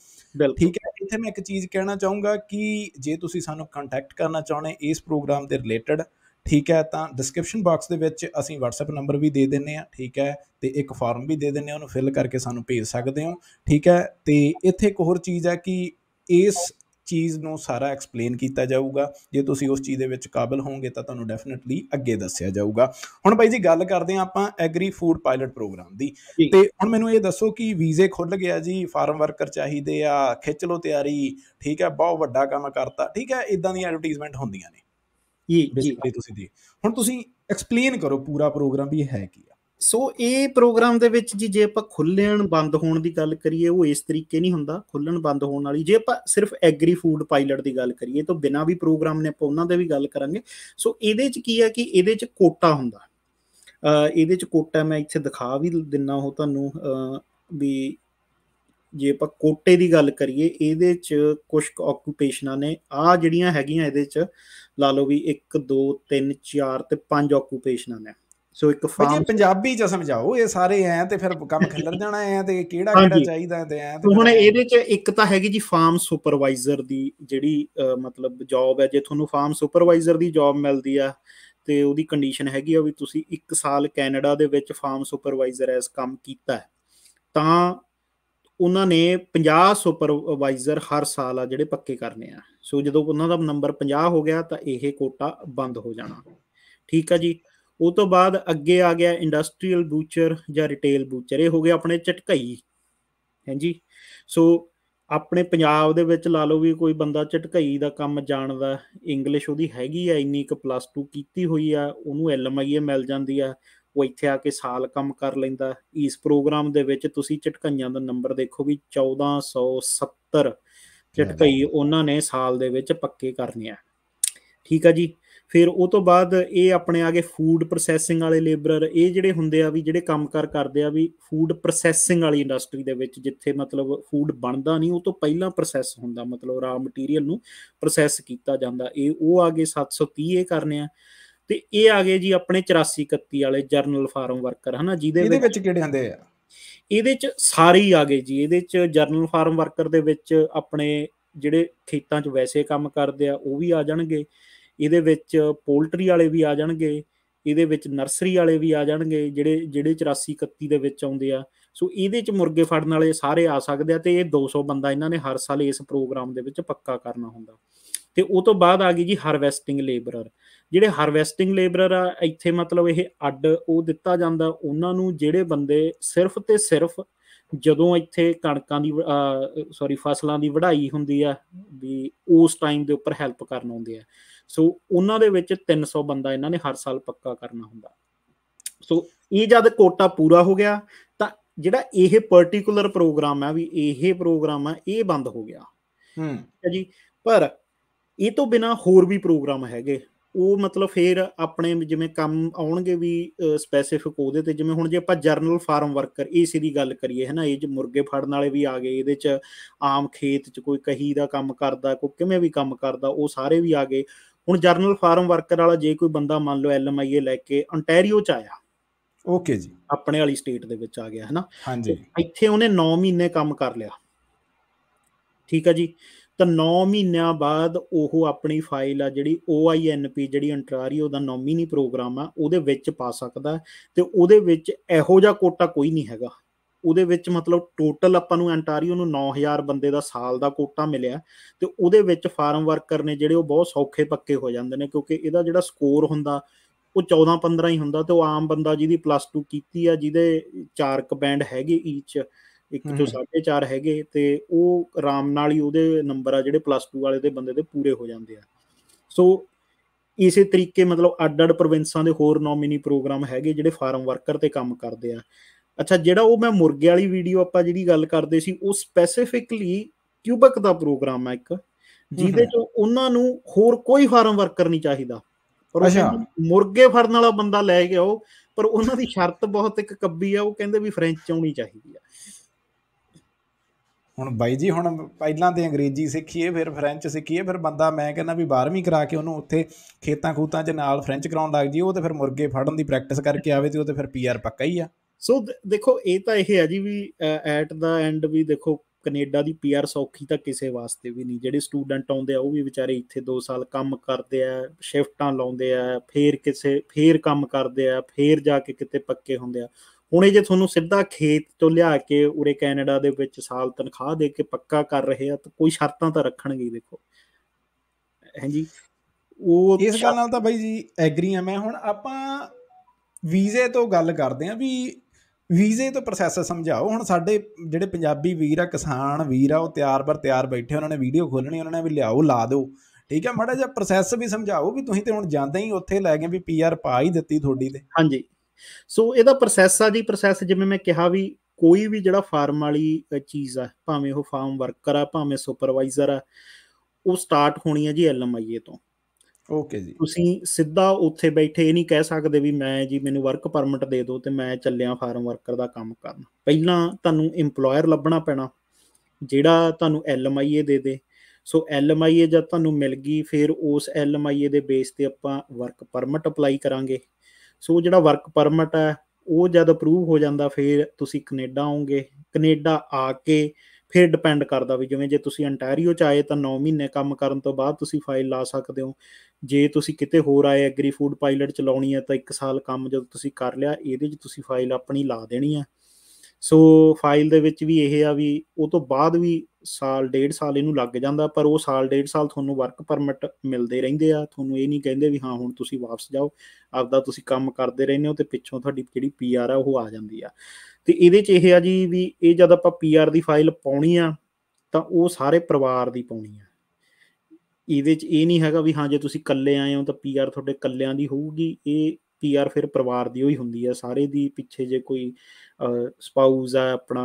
ਠੀਕ ਹੈ ਇੱਥੇ ਮੈਂ ਇੱਕ ਚੀਜ਼ ਕਹਿਣਾ ਚਾਹੂੰਗਾ ਕਿ ਜੇ ਤੁਸੀਂ ਸਾਨੂੰ ਕੰਟੈਕਟ ਕਰਨਾ ਚਾਹੁੰਦੇ ਇਸ ਪ੍ਰੋਗਰਾਮ ਦੇ ਰਿਲੇਟਡ ਠੀਕ ਹੈ ਤਾਂ ਡਿਸਕ੍ਰਿਪਸ਼ਨ ਬਾਕਸ ਦੇ ਵਿੱਚ ਅਸੀਂ WhatsApp ਨੰਬਰ ਵੀ ਦੇ ਦਿੰਨੇ ਆ ਠੀਕ ਹੈ ਤੇ ਇੱਕ ਫਾਰਮ ਵੀ ਦੇ ਦਿੰਨੇ ਆ ਉਹਨੂੰ ਫਿਲ ਕਰਕੇ ਸਾਨੂੰ ਭੇਜ ਸਕਦੇ ਹੋ ਠੀਕ ਹੈ ਤੇ ਇੱਥੇ ਇੱਕ ਹੋਰ ਚੀਜ਼ ਹੈ ਕਿ ਇਸ ਚੀਜ਼ ਨੂੰ ਸਾਰਾ ਐਕਸਪਲੇਨ ਕੀਤਾ ਜਾਊਗਾ ਜੇ ਤੁਸੀਂ ਉਸ ਚੀਜ਼ ਦੇ ਵਿੱਚ ਕਾਬਿਲ ਹੋਵੋਗੇ ਤਾਂ ਤੁਹਾਨੂੰ ਡੈਫੀਨਿਟਲੀ ਅੱਗੇ ਦੱਸਿਆ ਜਾਊਗਾ ਹੁਣ ਬਾਈ ਜੀ ਗੱਲ ਕਰਦੇ ਆ ਆਪਾਂ ਐਗਰੀ ਫੂਡ ਪਾਇਲਟ ਪ੍ਰੋਗਰਾਮ ਦੀ ਤੇ ਹੁਣ ਮੈਨੂੰ ਇਹ ਦੱਸੋ ਕਿ ਵੀਜ਼ੇ ਖੁੱਲ ਗਿਆ ਜੀ ਫਾਰਮ ਵਰਕਰ ਚਾਹੀਦੇ ਆ ਖਿੱਚ ਲੋ ਤਿਆਰੀ ਠੀਕ ਹੈ ਬਹੁਤ ਵੱਡਾ ਕੰਮ ਕਰਤਾ ਠੀਕ ਹੈ ਇਦਾਂ ਦੀਆਂ ਐਡਵਰਟਾਈਜ਼ਮੈਂਟ ਹੁੰਦੀਆਂ ਨੇ ਜੀ ਜੀ ਤੁਸੀਂ ਦੀ ਹੁਣ ਤੁਸੀਂ ਐਕਸਪਲੇਨ ਕਰੋ ਪੂਰਾ ਪ੍ਰੋਗਰਾਮ ਵੀ ਹੈ ਕੀ ਆ ਸੋ ਇਹ ਪ੍ਰੋਗਰਾਮ ਦੇ ਵਿੱਚ ਜੀ ਜੇ ਆਪਾਂ ਖੁੱਲਣ ਬੰਦ ਹੋਣ ਦੀ ਗੱਲ ਕਰੀਏ ਉਹ ਇਸ ਤਰੀਕੇ ਨਹੀਂ ਹੁੰਦਾ ਖੁੱਲਣ ਬੰਦ ਹੋਣ ਵਾਲੀ ਜੇ ਆਪਾਂ ਸਿਰਫ ਐਗਰੀ ਫੂਡ ਪਾਇਲਟ ਦੀ ਗੱਲ ਕਰੀਏ ਤਾਂ ਬਿਨਾ ਵੀ ਪ੍ਰੋਗਰਾਮ ਨੇ ਆਪਾਂ ਉਹਨਾਂ ਦੇ ਵੀ ਗੱਲ ਕਰਾਂਗੇ ਸੋ ਇਹਦੇ ਚ ਕੀ ਹੈ ਕਿ ਇਹਦੇ ਚ ਕੋਟਾ ਹੁੰਦਾ ਇਹਦੇ ਚ ਕੋਟਾ ਮੈਂ ਇੱਥੇ ਦਿਖਾ ਵੀ ਦਿੰਨਾ ਹੋ ਤੁਹਾਨੂੰ ਵੀ ਜੇ ਆਪਾਂ ਕੋਟੇ ਦੀ ਗੱਲ ਕਰੀਏ ਇਹਦੇ ਚ ਕੁਝ ਆਕੂਪੇਸ਼ਨਾਂ ਨੇ ਆ ਜਿਹੜੀਆਂ ਹੈਗੀਆਂ ਇਹਦੇ ਚ ਲਾ ਲਓ ਵੀ 1 2 3 4 ਤੇ 5 ਆਕੂਪੇਸ਼ਨਾਂ ਨੇ ਸੋ ਇੱਕ ਫਾਰਮ ਪੰਜਾਬੀ ਚ ਸਮਝਾਓ ਇਹ ਸਾਰੇ ਐ ਤੇ ਫਿਰ ਕੰਮ ਖੰਡਰ ਜਾਣਾ ਐ ਤੇ ਕਿਹੜਾ ਕਿਹੜਾ ਚਾਹੀਦਾ ਤੇ ਐ ਹੁਣ ਇਹਦੇ ਚ ਇੱਕ ਤਾਂ ਹੈਗੀ ਜੀ ਫਾਰਮ ਸੁਪਰਵਾਈਜ਼ਰ ਦੀ ਜਿਹੜੀ ਮਤਲਬ ਜੌਬ ਹੈ ਜੇ ਤੁਹਾਨੂੰ ਫਾਰਮ ਸੁਪਰਵਾਈਜ਼ਰ ਦੀ ਜੌਬ ਮਿਲਦੀ ਆ ਤੇ ਉਹਦੀ ਕੰਡੀਸ਼ਨ ਹੈਗੀ ਆ ਵੀ ਤੁਸੀਂ 1 ਸਾਲ ਕੈਨੇਡਾ ਦੇ ਵਿੱਚ ਫਾਰਮ ਸੁਪਰਵਾਈਜ਼ਰ ਐਸ ਕੰਮ ਕੀਤਾ ਤਾਂ ਉਹਨਾਂ ਨੇ 50 ਸੁਪਰਵਾਈਜ਼ਰ ਹਰ ਸਾਲ ਆ ਜਿਹੜੇ ਪੱਕੇ ਕਰਨੇ ਆ ਸੋ ਜਦੋਂ ਉਹਨਾਂ ਦਾ ਨੰਬਰ 50 ਹੋ ਗਿਆ ਤਾਂ ਇਹ ਕੋਟਾ ਬੰਦ ਹੋ ਜਾਣਾ ਠੀਕ ਆ ਜੀ ਉਹ ਤੋਂ ਬਾਅਦ ਅੱਗੇ ਆ ਗਿਆ ਇੰਡਸਟਰੀਅਲ ਬੂਚਰ ਜਾਂ ਰਿਟੇਲ ਬੂਚਰ ਇਹ ਹੋ ਗਏ ਆਪਣੇ ਚਟਕਈ ਹਾਂਜੀ ਸੋ ਆਪਣੇ ਪੰਜਾਬ ਦੇ ਵਿੱਚ ਲਾ ਲਓ ਵੀ ਕੋਈ ਬੰਦਾ ਝਟਕਈ ਦਾ ਕੰਮ ਜਾਣਦਾ ਇੰਗਲਿਸ਼ ਉਹਦੀ ਹੈਗੀ ਆ ਇੰਨੀ ਕੁ ਪਲੱਸ 2 ਕੀਤੀ ਹੋਈ ਆ ਉਹਨੂੰ ਐਲਐਮਆਈਏ ਮਿਲ ਜਾਂਦੀ ਆ ਉਹ ਇੱਥੇ ਆ ਕੇ ਸਾਲ ਕੰਮ ਕਰ ਲੈਂਦਾ ਇਸ ਪ੍ਰੋਗਰਾਮ ਦੇ ਵਿੱਚ ਤੁਸੀਂ ਝਟਕਈਆਂ ਦਾ ਨੰਬਰ ਦੇਖੋ ਵੀ 1470 ਝਟਕਈ ਉਹਨਾਂ ਨੇ ਸਾਲ ਦੇ ਵਿੱਚ ਪੱਕੇ ਕਰਨੇ ਆ ਠੀਕ ਆ ਜੀ ਫਿਰ ਉਹ ਤੋਂ ਬਾਅਦ ਇਹ ਆਪਣੇ ਆਗੇ ਫੂਡ ਪ੍ਰੋਸੈਸਿੰਗ ਵਾਲੇ ਲੇਬਰਰ ਇਹ ਜਿਹੜੇ ਹੁੰਦੇ ਆ ਵੀ ਜਿਹੜੇ ਕੰਮਕਾਰ ਕਰਦੇ ਆ ਵੀ ਫੂਡ ਪ੍ਰੋਸੈਸਿੰਗ ਵਾਲੀ ਇੰਡਸਟਰੀ ਦੇ ਵਿੱਚ ਜਿੱਥੇ ਮਤਲਬ ਫੂਡ ਬਣਦਾ ਨਹੀਂ ਉਹ ਤੋਂ ਪਹਿਲਾਂ ਪ੍ਰੋਸੈਸ ਹੁੰਦਾ ਮਤਲਬ ਰਾ ਮਟੀਰੀਅਲ ਨੂੰ ਪ੍ਰੋਸੈਸ ਕੀਤਾ ਜਾਂਦਾ ਇਹ ਉਹ ਆਗੇ 730 ਇਹ ਕਰਨੇ ਆ ਤੇ ਇਹ ਆ ਗਏ ਜੀ ਆਪਣੇ 8431 ਵਾਲੇ ਜਰਨਲ ਫਾਰਮ ਵਰਕਰ ਹਨਾ ਜਿਹਦੇ ਇਹਦੇ ਵਿੱਚ ਕਿਹੜੇ ਹੁੰਦੇ ਆ ਇਹਦੇ ਚ ਸਾਰੇ ਹੀ ਆ ਗਏ ਜੀ ਇਹਦੇ ਚ ਜਰਨਲ ਫਾਰਮ ਵਰਕਰ ਦੇ ਵਿੱਚ ਆਪਣੇ ਜਿਹੜੇ ਖੇਤਾਂ 'ਚ ਵੈਸੇ ਕੰਮ ਕਰਦੇ ਆ ਉਹ ਵੀ ਆ ਜਾਣਗੇ ਇਹਦੇ ਵਿੱਚ ਪੋਲਟਰੀ ਵਾਲੇ ਵੀ ਆ ਜਾਣਗੇ ਇਹਦੇ ਵਿੱਚ ਨਰਸਰੀ ਵਾਲੇ ਵੀ ਆ ਜਾਣਗੇ ਜਿਹੜੇ ਜਿਹੜੇ 8431 ਦੇ ਵਿੱਚ ਆਉਂਦੇ ਆ ਸੋ ਇਹਦੇ ਚ ਮੁਰਗੇ ਫੜਨ ਵਾਲੇ ਸਾਰੇ ਆ ਸਕਦੇ ਆ ਤੇ ਇਹ 200 ਬੰਦਾ ਇਹਨਾਂ ਨੇ ਹਰ ਸਾਲ ਇਸ ਪ੍ਰੋਗਰਾਮ ਦੇ ਵਿੱਚ ਪੱਕਾ ਕਰਨਾ ਹੁੰਦਾ ਤੇ ਉਹ ਤੋਂ ਬਾਅਦ ਆ ਗਈ ਜੀ ਹਾਰਵੈਸਟਿੰਗ ਲੇਬਰਰ ਜਿਹੜੇ ਹਾਰਵੈਸਟਿੰਗ ਲੇਬਰਰ ਆ ਇੱਥੇ ਮਤਲਬ ਇਹ ਅੱਡ ਉਹ ਦਿੱਤਾ ਜਾਂਦਾ ਉਹਨਾਂ ਨੂੰ ਜਿਹੜੇ ਬੰਦੇ ਸਿਰਫ ਤੇ ਸਿਰਫ ਜਦੋਂ ਇੱਥੇ ਕਣਕਾਂ ਦੀ ਸੌਰੀ ਫਸਲਾਂ ਦੀ ਵਢਾਈ ਹੁੰਦੀ ਆ ਵੀ ਉਸ ਟਾਈਮ ਦੇ ਉੱਪਰ ਹੈਲਪ ਕਰਨ ਆਉਂਦੇ ਆ ਸੋ ਉਹਨਾਂ ਦੇ ਵਿੱਚ 300 ਬੰਦਾ ਇਹਨਾਂ ਨੇ ਹਰ ਸਾਲ ਪੱਕਾ ਕਰਨਾ ਹੁੰਦਾ ਸੋ ਇਹ ਜਦ ਕੋਟਾ ਪੂਰਾ ਹੋ ਗਿਆ ਤਾਂ ਜਿਹੜਾ ਇਹ ਪਾਰਟਿਕੂਲਰ ਪ੍ਰੋਗਰਾਮ ਆ ਵੀ ਇਹ ਪ੍ਰੋਗਰਾਮ ਆ ਇਹ ਬੰਦ ਹੋ ਗਿਆ ਹੂੰ ਜੀ ਪਰ ਇਹ ਤੋਂ ਬਿਨਾ ਹੋਰ ਵੀ ਪ੍ਰੋਗਰਾਮ ਹੈਗੇ ਉਹ ਮਤਲਬ ਫੇਰ ਆਪਣੇ ਜਿਵੇਂ ਕੰਮ ਆਉਣਗੇ ਵੀ ਸਪੈਸੀਫਿਕ ਉਹਦੇ ਤੇ ਜਿਵੇਂ ਹੁਣ ਜੇ ਆਪਾਂ ਜਰਨਲ ਫਾਰਮ ਵਰਕਰ ਏਸੀ ਦੀ ਗੱਲ ਕਰੀਏ ਹੈ ਨਾ ਇਹ ਜ ਮੁਰਗੇ ਫੜਨ ਵਾਲੇ ਵੀ ਆ ਗਏ ਇਹਦੇ ਚ ਆਮ ਖੇਤ ਚ ਕੋਈ ਕਹੀ ਦਾ ਕੰਮ ਕਰਦਾ ਕੋਈ ਕਿਵੇਂ ਵੀ ਕੰਮ ਕਰਦਾ ਉਹ ਸਾਰੇ ਵੀ ਆ ਗਏ ਹੁਣ ਜਰਨਲ ਫਾਰਮ ਵਰਕਰ ਵਾਲਾ ਜੇ ਕੋਈ ਬੰਦਾ ਮੰਨ ਲਓ ਐਲਐਮਆਈਏ ਲੈ ਕੇ ਅੰਟੈਰੀਓ ਚ ਆਇਆ ਓਕੇ ਜੀ ਆਪਣੇ ਵਾਲੀ ਸਟੇਟ ਦੇ ਵਿੱਚ ਆ ਗਿਆ ਹੈ ਨਾ ਹਾਂਜੀ ਇੱਥੇ ਉਹਨੇ 9 ਮਹੀਨੇ ਕੰਮ ਕਰ ਲਿਆ ਠੀਕ ਆ ਜੀ ਤਾਂ 9 ਮਹੀਨਿਆਂ ਬਾਅਦ ਉਹ ਆਪਣੀ ਫਾਈਲ ਆ ਜਿਹੜੀ OINP ਜਿਹੜੀ ਅੰਟਰਾਰੀਓ ਦਾ ਨੋਮੀਨੀ ਪ੍ਰੋਗਰਾਮ ਆ ਉਹਦੇ ਵਿੱਚ ਪਾ ਸਕਦਾ ਤੇ ਉਹਦੇ ਵਿੱਚ ਇਹੋ ਜਿਹਾ ਕੋਟਾ ਕੋਈ ਨਹੀਂ ਹੈਗਾ ਉਹਦੇ ਵਿੱਚ ਮਤਲਬ ਟੋਟਲ ਆਪਾਂ ਨੂੰ ਅੰਟਾਰੀਓ ਨੂੰ 9000 ਬੰਦੇ ਦਾ ਸਾਲ ਦਾ ਕੋਟਾ ਮਿਲਿਆ ਤੇ ਉਹਦੇ ਵਿੱਚ ਫਾਰਮ ਵਰਕਰ ਨੇ ਜਿਹੜੇ ਉਹ ਬਹੁਤ ਸੌਖੇ ਪੱਕੇ ਹੋ ਜਾਂਦੇ ਨੇ ਕਿਉਂਕਿ ਇਹਦਾ ਜਿਹੜਾ ਸਕੋਰ ਹੁੰਦਾ ਉਹ 14 15 ਹੀ ਹੁੰਦਾ ਤੇ ਉਹ ਆਮ ਬੰਦਾ ਜਿਹਦੀ ਪਲੱਸ 2 ਕੀਤੀ ਆ ਜਿਹਦੇ ਚਾਰਕ ਕ ਬੈਂਡ ਹੈਗੇ ਈਚ ਇੱਕ ਜੋ 4.5 ਹੈਗੇ ਤੇ ਉਹ ਆਰਾਮ ਨਾਲ ਹੀ ਉਹਦੇ ਨੰਬਰ ਆ ਜਿਹੜੇ ਪਲੱਸ 2 ਵਾਲੇ ਦੇ ਬੰਦੇ ਦੇ ਪੂਰੇ ਹੋ ਜਾਂਦੇ ਆ ਸੋ ਇਸੇ ਤਰੀਕੇ ਮਤਲਬ ਅੱਡ-ਅੱਡ ਪ੍ਰੋਵਿੰਸਾਂ ਦੇ ਹੋਰ ਨੋਮਿਨੀ ਪ੍ਰੋਗਰਾਮ ਹੈਗੇ ਜਿਹੜੇ ਫਾਰਮ ਵਰਕਰ ਤੇ ਕੰਮ ਕਰਦੇ ਆ ਅੱਛਾ ਜਿਹੜਾ ਉਹ ਮੈਂ ਮੁਰਗੇ ਵਾਲੀ ਵੀਡੀਓ ਆਪਾਂ ਜਿਹੜੀ ਗੱਲ ਕਰਦੇ ਸੀ ਉਹ ਸਪੈਸੀਫਿਕਲੀ ਕਿਊਬਕ ਦਾ ਪ੍ਰੋਗਰਾਮ ਹੈ ਇੱਕ ਜਿਹਦੇ ਚ ਉਹਨਾਂ ਨੂੰ ਹੋਰ ਕੋਈ ਫਾਰਮ ਵਰਕਰ ਨਹੀਂ ਚਾਹੀਦਾ ਪਰ ਉਹ ਮੁਰਗੇ ਫੜਨ ਵਾਲਾ ਬੰਦਾ ਲੈ ਕੇ ਆਓ ਪਰ ਉਹਨਾਂ ਦੀ ਸ਼ਰਤ ਬਹੁਤ ਇੱਕ ਕੱਬੀ ਆ ਉਹ ਕਹਿੰਦੇ ਵੀ ਫ੍ਰੈਂਚ ਆਉਣੀ ਚਾਹੀਦੀ ਆ ਹੁਣ ਬਾਈ ਜੀ ਹੁਣ ਪਹਿਲਾਂ ਤੇ ਅੰਗਰੇਜ਼ੀ ਸਿੱਖੀਏ ਫਿਰ ਫ੍ਰੈਂਚ ਸਿੱਖੀਏ ਫਿਰ ਬੰਦਾ ਮੈਂ ਕਹਿੰਦਾ ਵੀ 12ਵੀਂ ਕਰਾ ਕੇ ਉਹਨੂੰ ਉੱਥੇ ਖੇਤਾਂ ਖੂਤਾਂ 'ਚ ਨਾਲ ਫ੍ਰੈਂਚ ਕਰਾਉਣ ਲੱਗ ਜੀ ਉਹ ਤੇ ਫਿਰ ਮੁਰਗੇ ਫੜਨ ਦੀ ਪ੍ਰੈਕਟਿਸ ਕਰਕੇ ਆਵੇ ਤੇ ਉਹ ਤੇ ਫਿਰ ਪੀਆਰ ਪੱਕਾ ਹੀ ਆ ਸੋ ਦੇਖੋ ਇਹ ਤਾਂ ਇਹ ਹੈ ਜੀ ਵੀ ਐਟ ਦਾ ਐਂਡ ਵੀ ਦੇਖੋ ਕੈਨੇਡਾ ਦੀ ਪੀਆਰ ਸੌਖੀ ਤਾਂ ਕਿਸੇ ਵਾਸਤੇ ਵੀ ਨਹੀਂ ਜਿਹੜੇ ਸਟੂਡੈਂਟ ਆਉਂਦੇ ਆ ਉਹ ਵੀ ਵਿਚਾਰੇ ਇੱਥੇ 2 ਸਾਲ ਕੰਮ ਕਰਦੇ ਆ ਸ਼ਿਫਟਾਂ ਲਾਉਂਦੇ ਆ ਫੇਰ ਕਿਸੇ ਫੇਰ ਕੰਮ ਕਰਦੇ ਆ ਫੇਰ ਜਾ ਕੇ ਕਿਤੇ ਪੱਕੇ ਹੁੰਦੇ ਆ ਹੁਣ ਇਹ ਜੇ ਤੁਹਾਨੂੰ ਸਿੱਧਾ ਖੇਤ ਤੋਂ ਲਿਆ ਕੇ ਉਰੇ ਕੈਨੇਡਾ ਦੇ ਵਿੱਚ ਸਾਲ ਤਨਖਾਹ ਦੇ ਕੇ ਪੱਕਾ ਕਰ ਰਹੇ ਆ ਤਾਂ ਕੋਈ ਸ਼ਰਤਾਂ ਤਾਂ ਰੱਖਣਗੇ ਦੇਖੋ ਹਾਂਜੀ ਉਹ ਇਸ ਗੱਲ ਨਾਲ ਤਾਂ ਬਾਈ ਜੀ ਐਗਰੀ ਆ ਮੈਂ ਹੁਣ ਆਪਾਂ ਵੀਜ਼ੇ ਤੋਂ ਗੱਲ ਕਰਦੇ ਆ ਵੀ ਵੀਜ਼ੇ ਤੋਂ ਪ੍ਰੋਸੈਸ ਸਮਝਾਓ ਹੁਣ ਸਾਡੇ ਜਿਹੜੇ ਪੰਜਾਬੀ ਵੀਰ ਆ ਕਿਸਾਨ ਵੀਰ ਆ ਉਹ ਤਿਆਰ ਬਰ ਤਿਆਰ ਬੈਠੇ ਉਹਨਾਂ ਨੇ ਵੀਡੀਓ ਖੋਲਣੀ ਉਹਨਾਂ ਨੇ ਵੀ ਲਿਆਓ ਲਾ ਦਿਓ ਠੀਕ ਹੈ ਮਾੜਾ ਜਿਹਾ ਪ੍ਰੋਸੈਸ ਵੀ ਸਮਝਾਓ ਵੀ ਤੁਸੀਂ ਤੇ ਹੁਣ ਜਾਂਦੇ ਹੀ ਉੱਥੇ ਲੈ ਗਏ ਵੀ ਪੀਆਰ ਪਾ ਹੀ ਦਿੱਤੀ ਤੁਹਾਡੀ ਤੇ ਹਾਂਜੀ ਸੋ ਇਹਦਾ ਪ੍ਰੋਸੈਸ ਆ ਜੀ ਪ੍ਰੋਸੈਸ ਜਿਵੇਂ ਮੈਂ ਕਿਹਾ ਵੀ ਕੋਈ ਵੀ ਜਿਹੜਾ ਫਾਰਮ ਵਾਲੀ ਚੀਜ਼ ਆ ਭਾਵੇਂ ਉਹ ਫਾਰਮ ਵਰਕਰ ਆ ਭਾਵੇਂ ਸੁਪਰਵਾਈਜ਼ਰ ਆ ਉਹ ਸਟਾਰਟ ਹੋਣੀ ਹੈ ਜੀ ਐਲਐਮਆਈਏ ਤੋਂ ਓਕੇ ਜੀ ਤੁਸੀਂ ਸਿੱਧਾ ਉੱਥੇ ਬੈਠੇ ਇਹ ਨਹੀਂ ਕਹਿ ਸਕਦੇ ਵੀ ਮੈਂ ਜੀ ਮੈਨੂੰ ਵਰਕ ਪਰਮਿਟ ਦੇ ਦਿਓ ਤੇ ਮੈਂ ਚੱਲਿਆ ਫਾਰਮ ਵਰਕਰ ਦਾ ਕੰਮ ਕਰਨ ਪਹਿਲਾਂ ਤੁਹਾਨੂੰ ਏਮਪਲੋਇਰ ਲੱਭਣਾ ਪੈਣਾ ਜਿਹੜਾ ਤੁਹਾਨੂੰ ਐਲਐਮਆਈਏ ਦੇ ਦੇ ਸੋ ਐਲਐਮਆਈਏ ਜਦ ਤੁਹਾਨੂੰ ਮਿਲ ਗਈ ਫਿਰ ਉਸ ਐਲਐਮਆਈਏ ਦੇ ਬੇਸ ਤੇ ਆਪਾਂ ਵਰਕ ਪਰਮਿਟ ਅਪਲਾਈ ਕਰਾਂਗੇ ਸੋ ਜਿਹੜਾ ਵਰਕ ਪਰਮਿਟ ਹੈ ਉਹ ਜਦ ਅਪਰੂਵ ਹੋ ਜਾਂਦਾ ਫਿਰ ਤੁਸੀਂ ਕੈਨੇਡਾ ਆਉਂਗੇ ਕੈਨੇਡਾ ਆ ਕੇ ਫਿਰ ਡਿਪੈਂਡ ਕਰਦਾ ਵੀ ਜਿਵੇਂ ਜੇ ਤੁਸੀਂ ਅੰਟਾਰੀਓ ਚ ਆਏ ਤਾਂ 9 ਮਹੀਨੇ ਕੰਮ ਕਰਨ ਤੋਂ ਬਾਅਦ ਤੁਸੀਂ ਫਾਈਲ ਲਾ ਸਕਦੇ ਹੋ ਜੇ ਤੁਸੀਂ ਕਿਤੇ ਹੋਰ ਆਏ ਐਗਰੀ ਫੂਡ ਪਾਇਲਟ ਚਲਾਉਣੀ ਹੈ ਤਾਂ 1 ਸਾਲ ਕੰਮ ਜਦ ਤੁਸੀਂ ਕਰ ਲਿਆ ਇਹਦੇ 'ਚ ਤੁਸੀਂ ਫਾਈਲ ਆਪਣੀ ਲਾ ਦੇਣੀ ਹੈ ਸੋ ਫਾਈਲ ਦੇ ਵਿੱਚ ਵੀ ਇਹ ਆ ਵੀ ਉਹ ਤੋਂ ਬਾਅਦ ਵੀ ਸਾਲ ਡੇਢ ਸਾਲ ਇਹਨੂੰ ਲੱਗ ਜਾਂਦਾ ਪਰ ਉਹ ਸਾਲ ਡੇਢ ਸਾਲ ਤੁਹਾਨੂੰ ਵਰਕ ਪਰਮਿਟ ਮਿਲਦੇ ਰਹਿੰਦੇ ਆ ਤੁਹਾਨੂੰ ਇਹ ਨਹੀਂ ਕਹਿੰਦੇ ਵੀ ਹਾਂ ਹੁਣ ਤੁਸੀਂ ਵਾਪਸ ਜਾਓ ਆਪਦਾ ਤੁਸੀਂ ਕੰਮ ਕਰਦੇ ਰਹਿੰਦੇ ਹੋ ਤੇ ਪਿੱਛੋਂ ਤੁਹਾਡੀ ਜਿਹੜੀ ਪੀਆਰ ਆ ਉਹ ਆ ਜਾਂਦੀ ਆ ਤੇ ਇਹਦੇ 'ਚ ਇਹ ਆ ਜੀ ਵੀ ਇਹ ਜਦ ਆਪਾਂ ਪੀਆਰ ਦੀ ਫਾਈਲ ਪਾਉਣੀ ਆ ਤਾਂ ਉਹ ਸਾਰੇ ਪਰਿਵਾਰ ਦੀ ਪਾਉਣੀ ਆ ਇਹਦੇ 'ਚ ਇਹ ਨਹੀਂ ਹੈਗਾ ਵੀ ਹਾਂ ਜੇ ਤੁਸੀਂ ਇਕੱਲੇ ਆਏ ਹੋ ਤਾਂ ਪੀਆਰ ਤੁਹਾਡੇ ਇਕੱਲਿਆਂ ਦੀ ਹੋਊਗੀ ਇਹ ਪੀਆਰ ਫਿਰ ਪਰਿਵਾਰ ਦੀ ਹੋਈ ਹੁੰਦੀ ਹੈ ਸਾਰੇ ਦੀ ਪਿੱਛੇ ਜੇ ਕੋਈ ਸਪਾਊਸ ਆ ਆਪਣਾ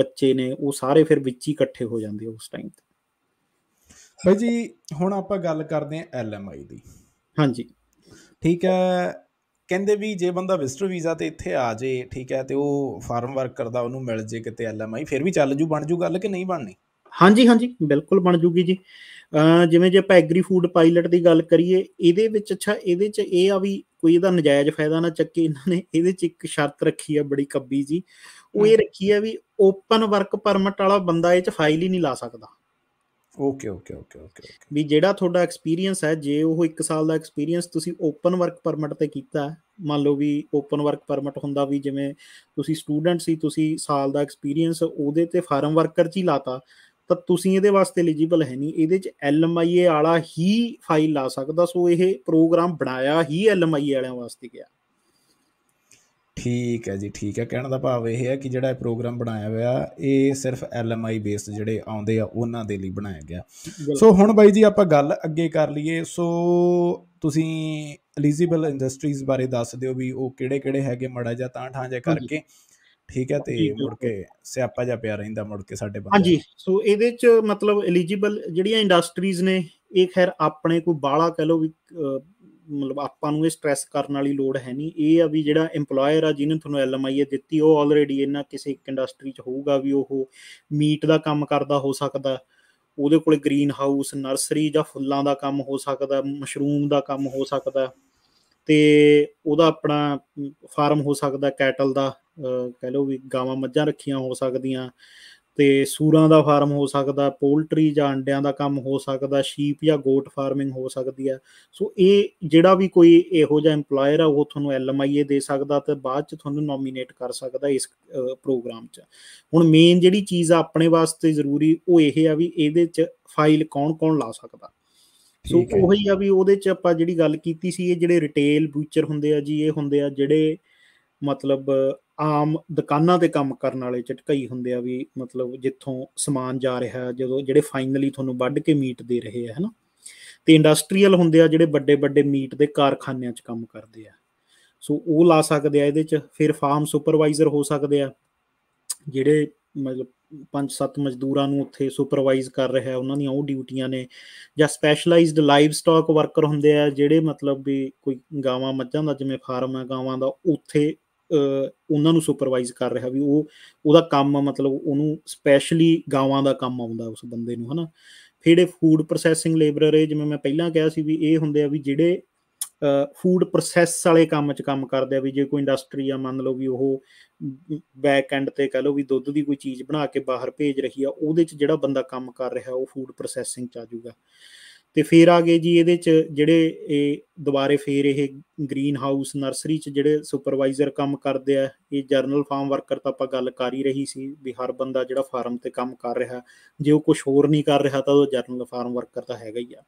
ਬੱਚੇ ਨੇ ਉਹ ਸਾਰੇ ਫਿਰ ਵਿੱਚ ਹੀ ਇਕੱਠੇ ਹੋ ਜਾਂਦੇ ਉਸ ਟਾਈਮ ਤੇ ਭਾਈ ਜੀ ਹੁਣ ਆਪਾਂ ਗੱਲ ਕਰਦੇ ਐਮ ਐਲਐਮਆਈ ਦੀ ਹਾਂਜੀ ਠੀਕ ਹੈ ਕਹਿੰਦੇ ਵੀ ਜੇ ਬੰਦਾ ਵਿਜ਼ਟਰ ਵੀਜ਼ਾ ਤੇ ਇੱਥੇ ਆ ਜੇ ਠੀਕ ਹੈ ਤੇ ਉਹ ਫਾਰਮ ਵਰਕਰ ਦਾ ਉਹਨੂੰ ਮਿਲ ਜੇ ਕਿਤੇ ਐਲਐਮਆਈ ਫਿਰ ਵੀ ਚੱਲ ਜੂ ਬਣ ਜੂ ਗੱਲ ਕਿ ਨਹੀਂ ਬਣਨੀ ਹਾਂਜੀ ਹਾਂਜੀ ਬਿਲਕੁਲ ਬਣ ਜੂਗੀ ਜੀ ਜਿਵੇਂ ਜੇ ਆਪਾਂ ਐਗਰੀ ਫੂਡ ਪਾਇਲਟ ਦੀ ਗੱਲ ਕਰੀਏ ਇਹਦੇ ਵਿੱਚ ਅੱਛਾ ਇਹਦੇ 'ਚ ਇਹ ਆ ਵੀ ਕੋਈ ਇਹਦਾ ਨਜਾਇਜ਼ ਫਾਇਦਾ ਨਾ ਚੱਕੇ ਇਹਨਾਂ ਨੇ ਇਹਦੇ 'ਚ ਇੱਕ ਸ਼ਰਤ ਰੱਖੀ ਆ ਬੜੀ ਕੱਬੀ ਜੀ ਉਹ ਇਹ ਰੱਖੀ ਆ ਵੀ ਓਪਨ ਵਰਕ ਪਰਮਿਟ ਵਾਲਾ ਬੰਦਾ ਇਹ 'ਚ ਫਾਈਲ ਹੀ ਨਹੀਂ ਲਾ ਸਕਦਾ ਓਕੇ ਓਕੇ ਓਕੇ ਓਕੇ ਵੀ ਜਿਹੜਾ ਤੁਹਾਡਾ ਐਕਸਪੀਰੀਅੰਸ ਹੈ ਜੇ ਉਹ 1 ਸਾਲ ਦਾ ਐਕਸਪੀਰੀਅੰਸ ਤੁਸੀਂ ਓਪਨ ਵਰਕ ਪਰਮਿਟ ਤੇ ਕੀਤਾ ਮੰਨ ਲਓ ਵੀ ਓਪਨ ਵਰਕ ਪਰਮਿਟ ਹੁੰਦਾ ਵੀ ਜਿਵੇਂ ਤੁਸੀਂ ਸਟੂਡੈਂਟ ਸੀ ਤੁਸੀਂ ਸਾਲ ਦਾ ਐਕਸਪੀਰੀਅੰਸ ਉਹਦੇ ਤੇ ਫਾਰਮ ਵਰਕਰ 'ਚ ਹੀ ਲਾਤਾ ਤਾਂ ਤੁਸੀਂ ਇਹਦੇ ਵਾਸਤੇ ਐਲੀਜੀਬਲ ਹੈ ਨਹੀਂ ਇਹਦੇ ਚ ਐਲਐਮਆਈਏ ਵਾਲਾ ਹੀ ਫਾਈਲ ਲਾ ਸਕਦਾ ਸੋ ਇਹ ਪ੍ਰੋਗਰਾਮ ਬਣਾਇਆ ਹੀ ਆਈ ਵਾਲਿਆਂ ਵਾਸਤੇ ਗਿਆ ਠੀਕ ਹੈ ਜੀ ਠੀਕ ਹੈ ਕਹਿਣ ਦਾ ਭਾਵ ਇਹ ਹੈ ਕਿ ਜਿਹੜਾ ਇਹ ਪ੍ਰੋਗਰਾਮ ਬਣਾਇਆ ਹੋਇਆ ਇਹ ਸਿਰਫ ਆਈ ਬੇਸਡ ਜਿਹੜੇ ਆਉਂਦੇ ਆ ਉਹਨਾਂ ਦੇ ਲਈ ਬਣਾਇਆ ਗਿਆ ਸੋ ਹੁਣ ਬਾਈ ਜੀ ਆਪਾਂ ਗੱਲ ਅੱਗੇ ਕਰ ਲਈਏ ਸੋ ਤੁਸੀਂ ਐਲੀਜੀਬਲ ਇੰਡਸਟਰੀਜ਼ ਬਾਰੇ ਦੱਸ ਦਿਓ ਵੀ ਉਹ ਕਿਹੜੇ-ਕਿਹੜੇ ਹੈਗੇ ਮੜਾ ਜਾਂ ਤਾਂ ਠਾਂ ਜਾਂ ਕਰਕੇ ਠੀਕ ਹੈ ਤੇ ਮੁੜ ਕੇ ਸਿਆਪਾ ਜਾ ਪਿਆ ਰਹਿੰਦਾ ਮੁੜ ਕੇ ਸਾਡੇ ਬੰਦੇ ਹਾਂਜੀ ਸੋ ਇਹਦੇ ਚ ਮਤਲਬ ਐਲੀਜੀਬਲ ਜਿਹੜੀਆਂ ਇੰਡਸਟਰੀਜ਼ ਨੇ ਇਹ ਖੈਰ ਆਪਣੇ ਕੋਈ ਬਾਲਾ ਕਹ ਲੋ ਵੀ ਮਤਲਬ ਆਪਾਂ ਨੂੰ ਇਹ ਸਟ੍ਰੈਸ ਕਰਨ ਵਾਲੀ ਲੋੜ ਹੈ ਨਹੀਂ ਇਹ ਆ ਵੀ ਜਿਹੜਾ EMPLOYER ਆ ਜਿਹਨੇ ਤੁਹਾਨੂੰ ਐਲਐਮਆਈ ਦਿੱਤੀ ਉਹ ਆਲਰੇਡੀ ਇਹਨਾਂ ਕਿਸੇ ਇੱਕ ਇੰਡਸਟਰੀ ਚ ਹੋਊਗਾ ਵੀ ਉਹ ਮੀਟ ਦਾ ਕੰਮ ਕਰਦਾ ਹੋ ਸਕਦਾ ਉਹਦੇ ਕੋਲੇ ਗ੍ਰੀਨ ਹਾਊਸ ਨਰਸਰੀ ਜਾਂ ਫੁੱਲਾਂ ਦਾ ਕੰਮ ਹੋ ਸਕਦਾ ਮਸ਼ਰੂਮ ਦਾ ਕੰਮ ਹੋ ਸਕਦਾ ਤੇ ਉਹਦਾ ਆਪਣਾ ਫਾਰਮ ਹੋ ਸਕਦਾ ਕੈਟਲ ਦਾ ਕਹਿ ਲਓ ਵੀ ਗਾਵਾਂ ਮੱਝਾਂ ਰੱਖੀਆਂ ਹੋ ਸਕਦੀਆਂ ਤੇ ਸੂਰਾਂ ਦਾ ਫਾਰਮ ਹੋ ਸਕਦਾ ਪੋਲਟਰੀ ਜਾਂ ਅੰਡਿਆਂ ਦਾ ਕੰਮ ਹੋ ਸਕਦਾ ਸ਼ੀਪ ਜਾਂ ਗੋਟ ਫਾਰਮਿੰਗ ਹੋ ਸਕਦੀ ਹੈ ਸੋ ਇਹ ਜਿਹੜਾ ਵੀ ਕੋਈ ਇਹੋ ਜਿਹਾ EMPLOYER ਆ ਉਹ ਤੁਹਾਨੂੰ LMIA ਦੇ ਸਕਦਾ ਤੇ ਬਾਅਦ ਚ ਤੁਹਾਨੂੰ ਨੋਮੀਨੇਟ ਕਰ ਸਕਦਾ ਇਸ ਪ੍ਰੋਗਰਾਮ 'ਚ ਹੁਣ ਮੇਨ ਜਿਹੜੀ ਚੀਜ਼ ਆ ਆਪਣੇ ਵਾਸਤੇ ਜ਼ਰੂਰੀ ਉਹ ਇਹ ਆ ਵੀ ਇਹਦੇ 'ਚ ਫਾਈਲ ਕੌਣ-ਕੌਣ ਲਾ ਸਕਦਾ ਸੋ ਉਹੀ ਆ ਵੀ ਉਹਦੇ ਚ ਆਪਾਂ ਜਿਹੜੀ ਗੱਲ ਕੀਤੀ ਸੀ ਇਹ ਜਿਹੜੇ ਰਿਟੇਲ ਬੂਚਰ ਹੁੰਦੇ ਆ ਜੀ ਇਹ ਹੁੰਦੇ ਆ ਜਿਹੜੇ ਮਤਲਬ ਆਮ ਦੁਕਾਨਾਂ ਤੇ ਕੰਮ ਕਰਨ ਵਾਲੇ ਚਟਕਈ ਹੁੰਦੇ ਆ ਵੀ ਮਤਲਬ ਜਿੱਥੋਂ ਸਮਾਨ ਜਾ ਰਿਹਾ ਜਦੋਂ ਜਿਹੜੇ ਫਾਈਨਲੀ ਤੁਹਾਨੂੰ ਵੱਢ ਕੇ ਮੀਟ ਦੇ ਰਹੇ ਆ ਹਨਾ ਤੇ ਇੰਡਸਟਰੀਅਲ ਹੁੰਦੇ ਆ ਜਿਹੜੇ ਵੱਡੇ ਵੱਡੇ ਮੀਟ ਦੇ ਕਾਰਖਾਨਿਆਂ 'ਚ ਕੰਮ ਕਰਦੇ ਆ ਸੋ ਉਹ ਲਾ ਸਕਦੇ ਆ ਇਹਦੇ 'ਚ ਫਿਰ ਫਾਰਮ ਸੁਪਰਵਾਈਜ਼ਰ ਹੋ ਸਕਦੇ ਆ ਜਿਹੜੇ ਮਤਲਬ ਪੰਜ ਸੱਤ ਮਜ਼ਦੂਰਾਂ ਨੂੰ ਉੱਥੇ ਸੁਪਰਵਾਈਜ਼ ਕਰ ਰਿਹਾ ਹੈ ਉਹਨਾਂ ਦੀਆਂ ਉਹ ਡਿਊਟੀਆਂ ਨੇ ਜਾਂ ਸਪੈਸ਼ਲਾਈਜ਼ਡ ਲਾਈਵ ਸਟਾਕ ਵਰਕਰ ਹੁੰਦੇ ਆ ਜਿਹੜੇ ਮਤਲਬ ਵੀ ਕੋਈ ਗਾਵਾਂ ਮੱਝਾਂ ਦਾ ਜਿਵੇਂ ਫਾਰਮ ਹੈ ਗਾਵਾਂ ਦਾ ਉੱਥੇ ਉਹਨਾਂ ਨੂੰ ਸੁਪਰਵਾਈਜ਼ ਕਰ ਰਿਹਾ ਵੀ ਉਹ ਉਹਦਾ ਕੰਮ ਮਤਲਬ ਉਹਨੂੰ ਸਪੈਸ਼ਲੀ ਗਾਵਾਂ ਦਾ ਕੰਮ ਆਉਂਦਾ ਉਸ ਬੰਦੇ ਨੂੰ ਹਨਾ ਫਿਰ ਇਹ ਫੂਡ ਪ੍ਰੋਸੈਸਿੰਗ ਲੇਬਰਰ ਹੈ ਜਿਵੇਂ ਮੈਂ ਪਹਿਲਾਂ ਕਿਹਾ ਸੀ ਵੀ ਇਹ ਹੁੰਦੇ ਆ ਵੀ ਜਿਹੜੇ ਫੂਡ ਪ੍ਰੋਸੈਸ ਵਾਲੇ ਕੰਮ 'ਚ ਕੰਮ ਕਰਦੇ ਆ ਵੀ ਜੇ ਕੋਈ ਇੰਡਸਟਰੀ ਆ ਮੰਨ ਲਓ ਵੀ ਉਹ ਬੈਕ ਐਂਡ ਤੇ ਕਹ ਲਓ ਵੀ ਦੁੱਧ ਦੀ ਕੋਈ ਚੀਜ਼ ਬਣਾ ਕੇ ਬਾਹਰ ਭੇਜ ਰਹੀ ਆ ਉਹਦੇ 'ਚ ਜਿਹੜਾ ਬੰਦਾ ਕੰਮ ਕਰ ਰਿਹਾ ਉਹ ਫੂਡ ਪ੍ਰੋਸੈਸਿੰਗ 'ਚ ਆ ਜਾਊਗਾ ਤੇ ਫੇਰ ਆ ਗਏ ਜੀ ਇਹਦੇ 'ਚ ਜਿਹੜੇ ਇਹ ਦੁਬਾਰੇ ਫੇਰ ਇਹ ਗ੍ਰੀਨ ਹਾਊਸ ਨਰਸਰੀ 'ਚ ਜਿਹੜੇ ਸੁਪਰਵਾਈਜ਼ਰ ਕੰਮ ਕਰਦੇ ਆ ਇਹ ਜਰਨਲ ਫਾਰਮ ਵਰਕਰ ਤਾਂ ਆਪਾਂ ਗੱਲ ਕਰ ਹੀ ਰਹੀ ਸੀ ਵੀ ਹਰ ਬੰਦਾ ਜਿਹੜਾ ਫਾਰਮ ਤੇ ਕੰਮ ਕਰ ਰਿਹਾ ਜੇ ਉਹ ਕੁਝ ਹੋਰ ਨਹੀਂ ਕਰ ਰਿਹਾ ਤਾਂ ਉਹ ਜਰਨਲ ਫਾਰਮ ਵਰਕਰ ਤਾਂ ਹੈਗਾ ਹੀ ਆ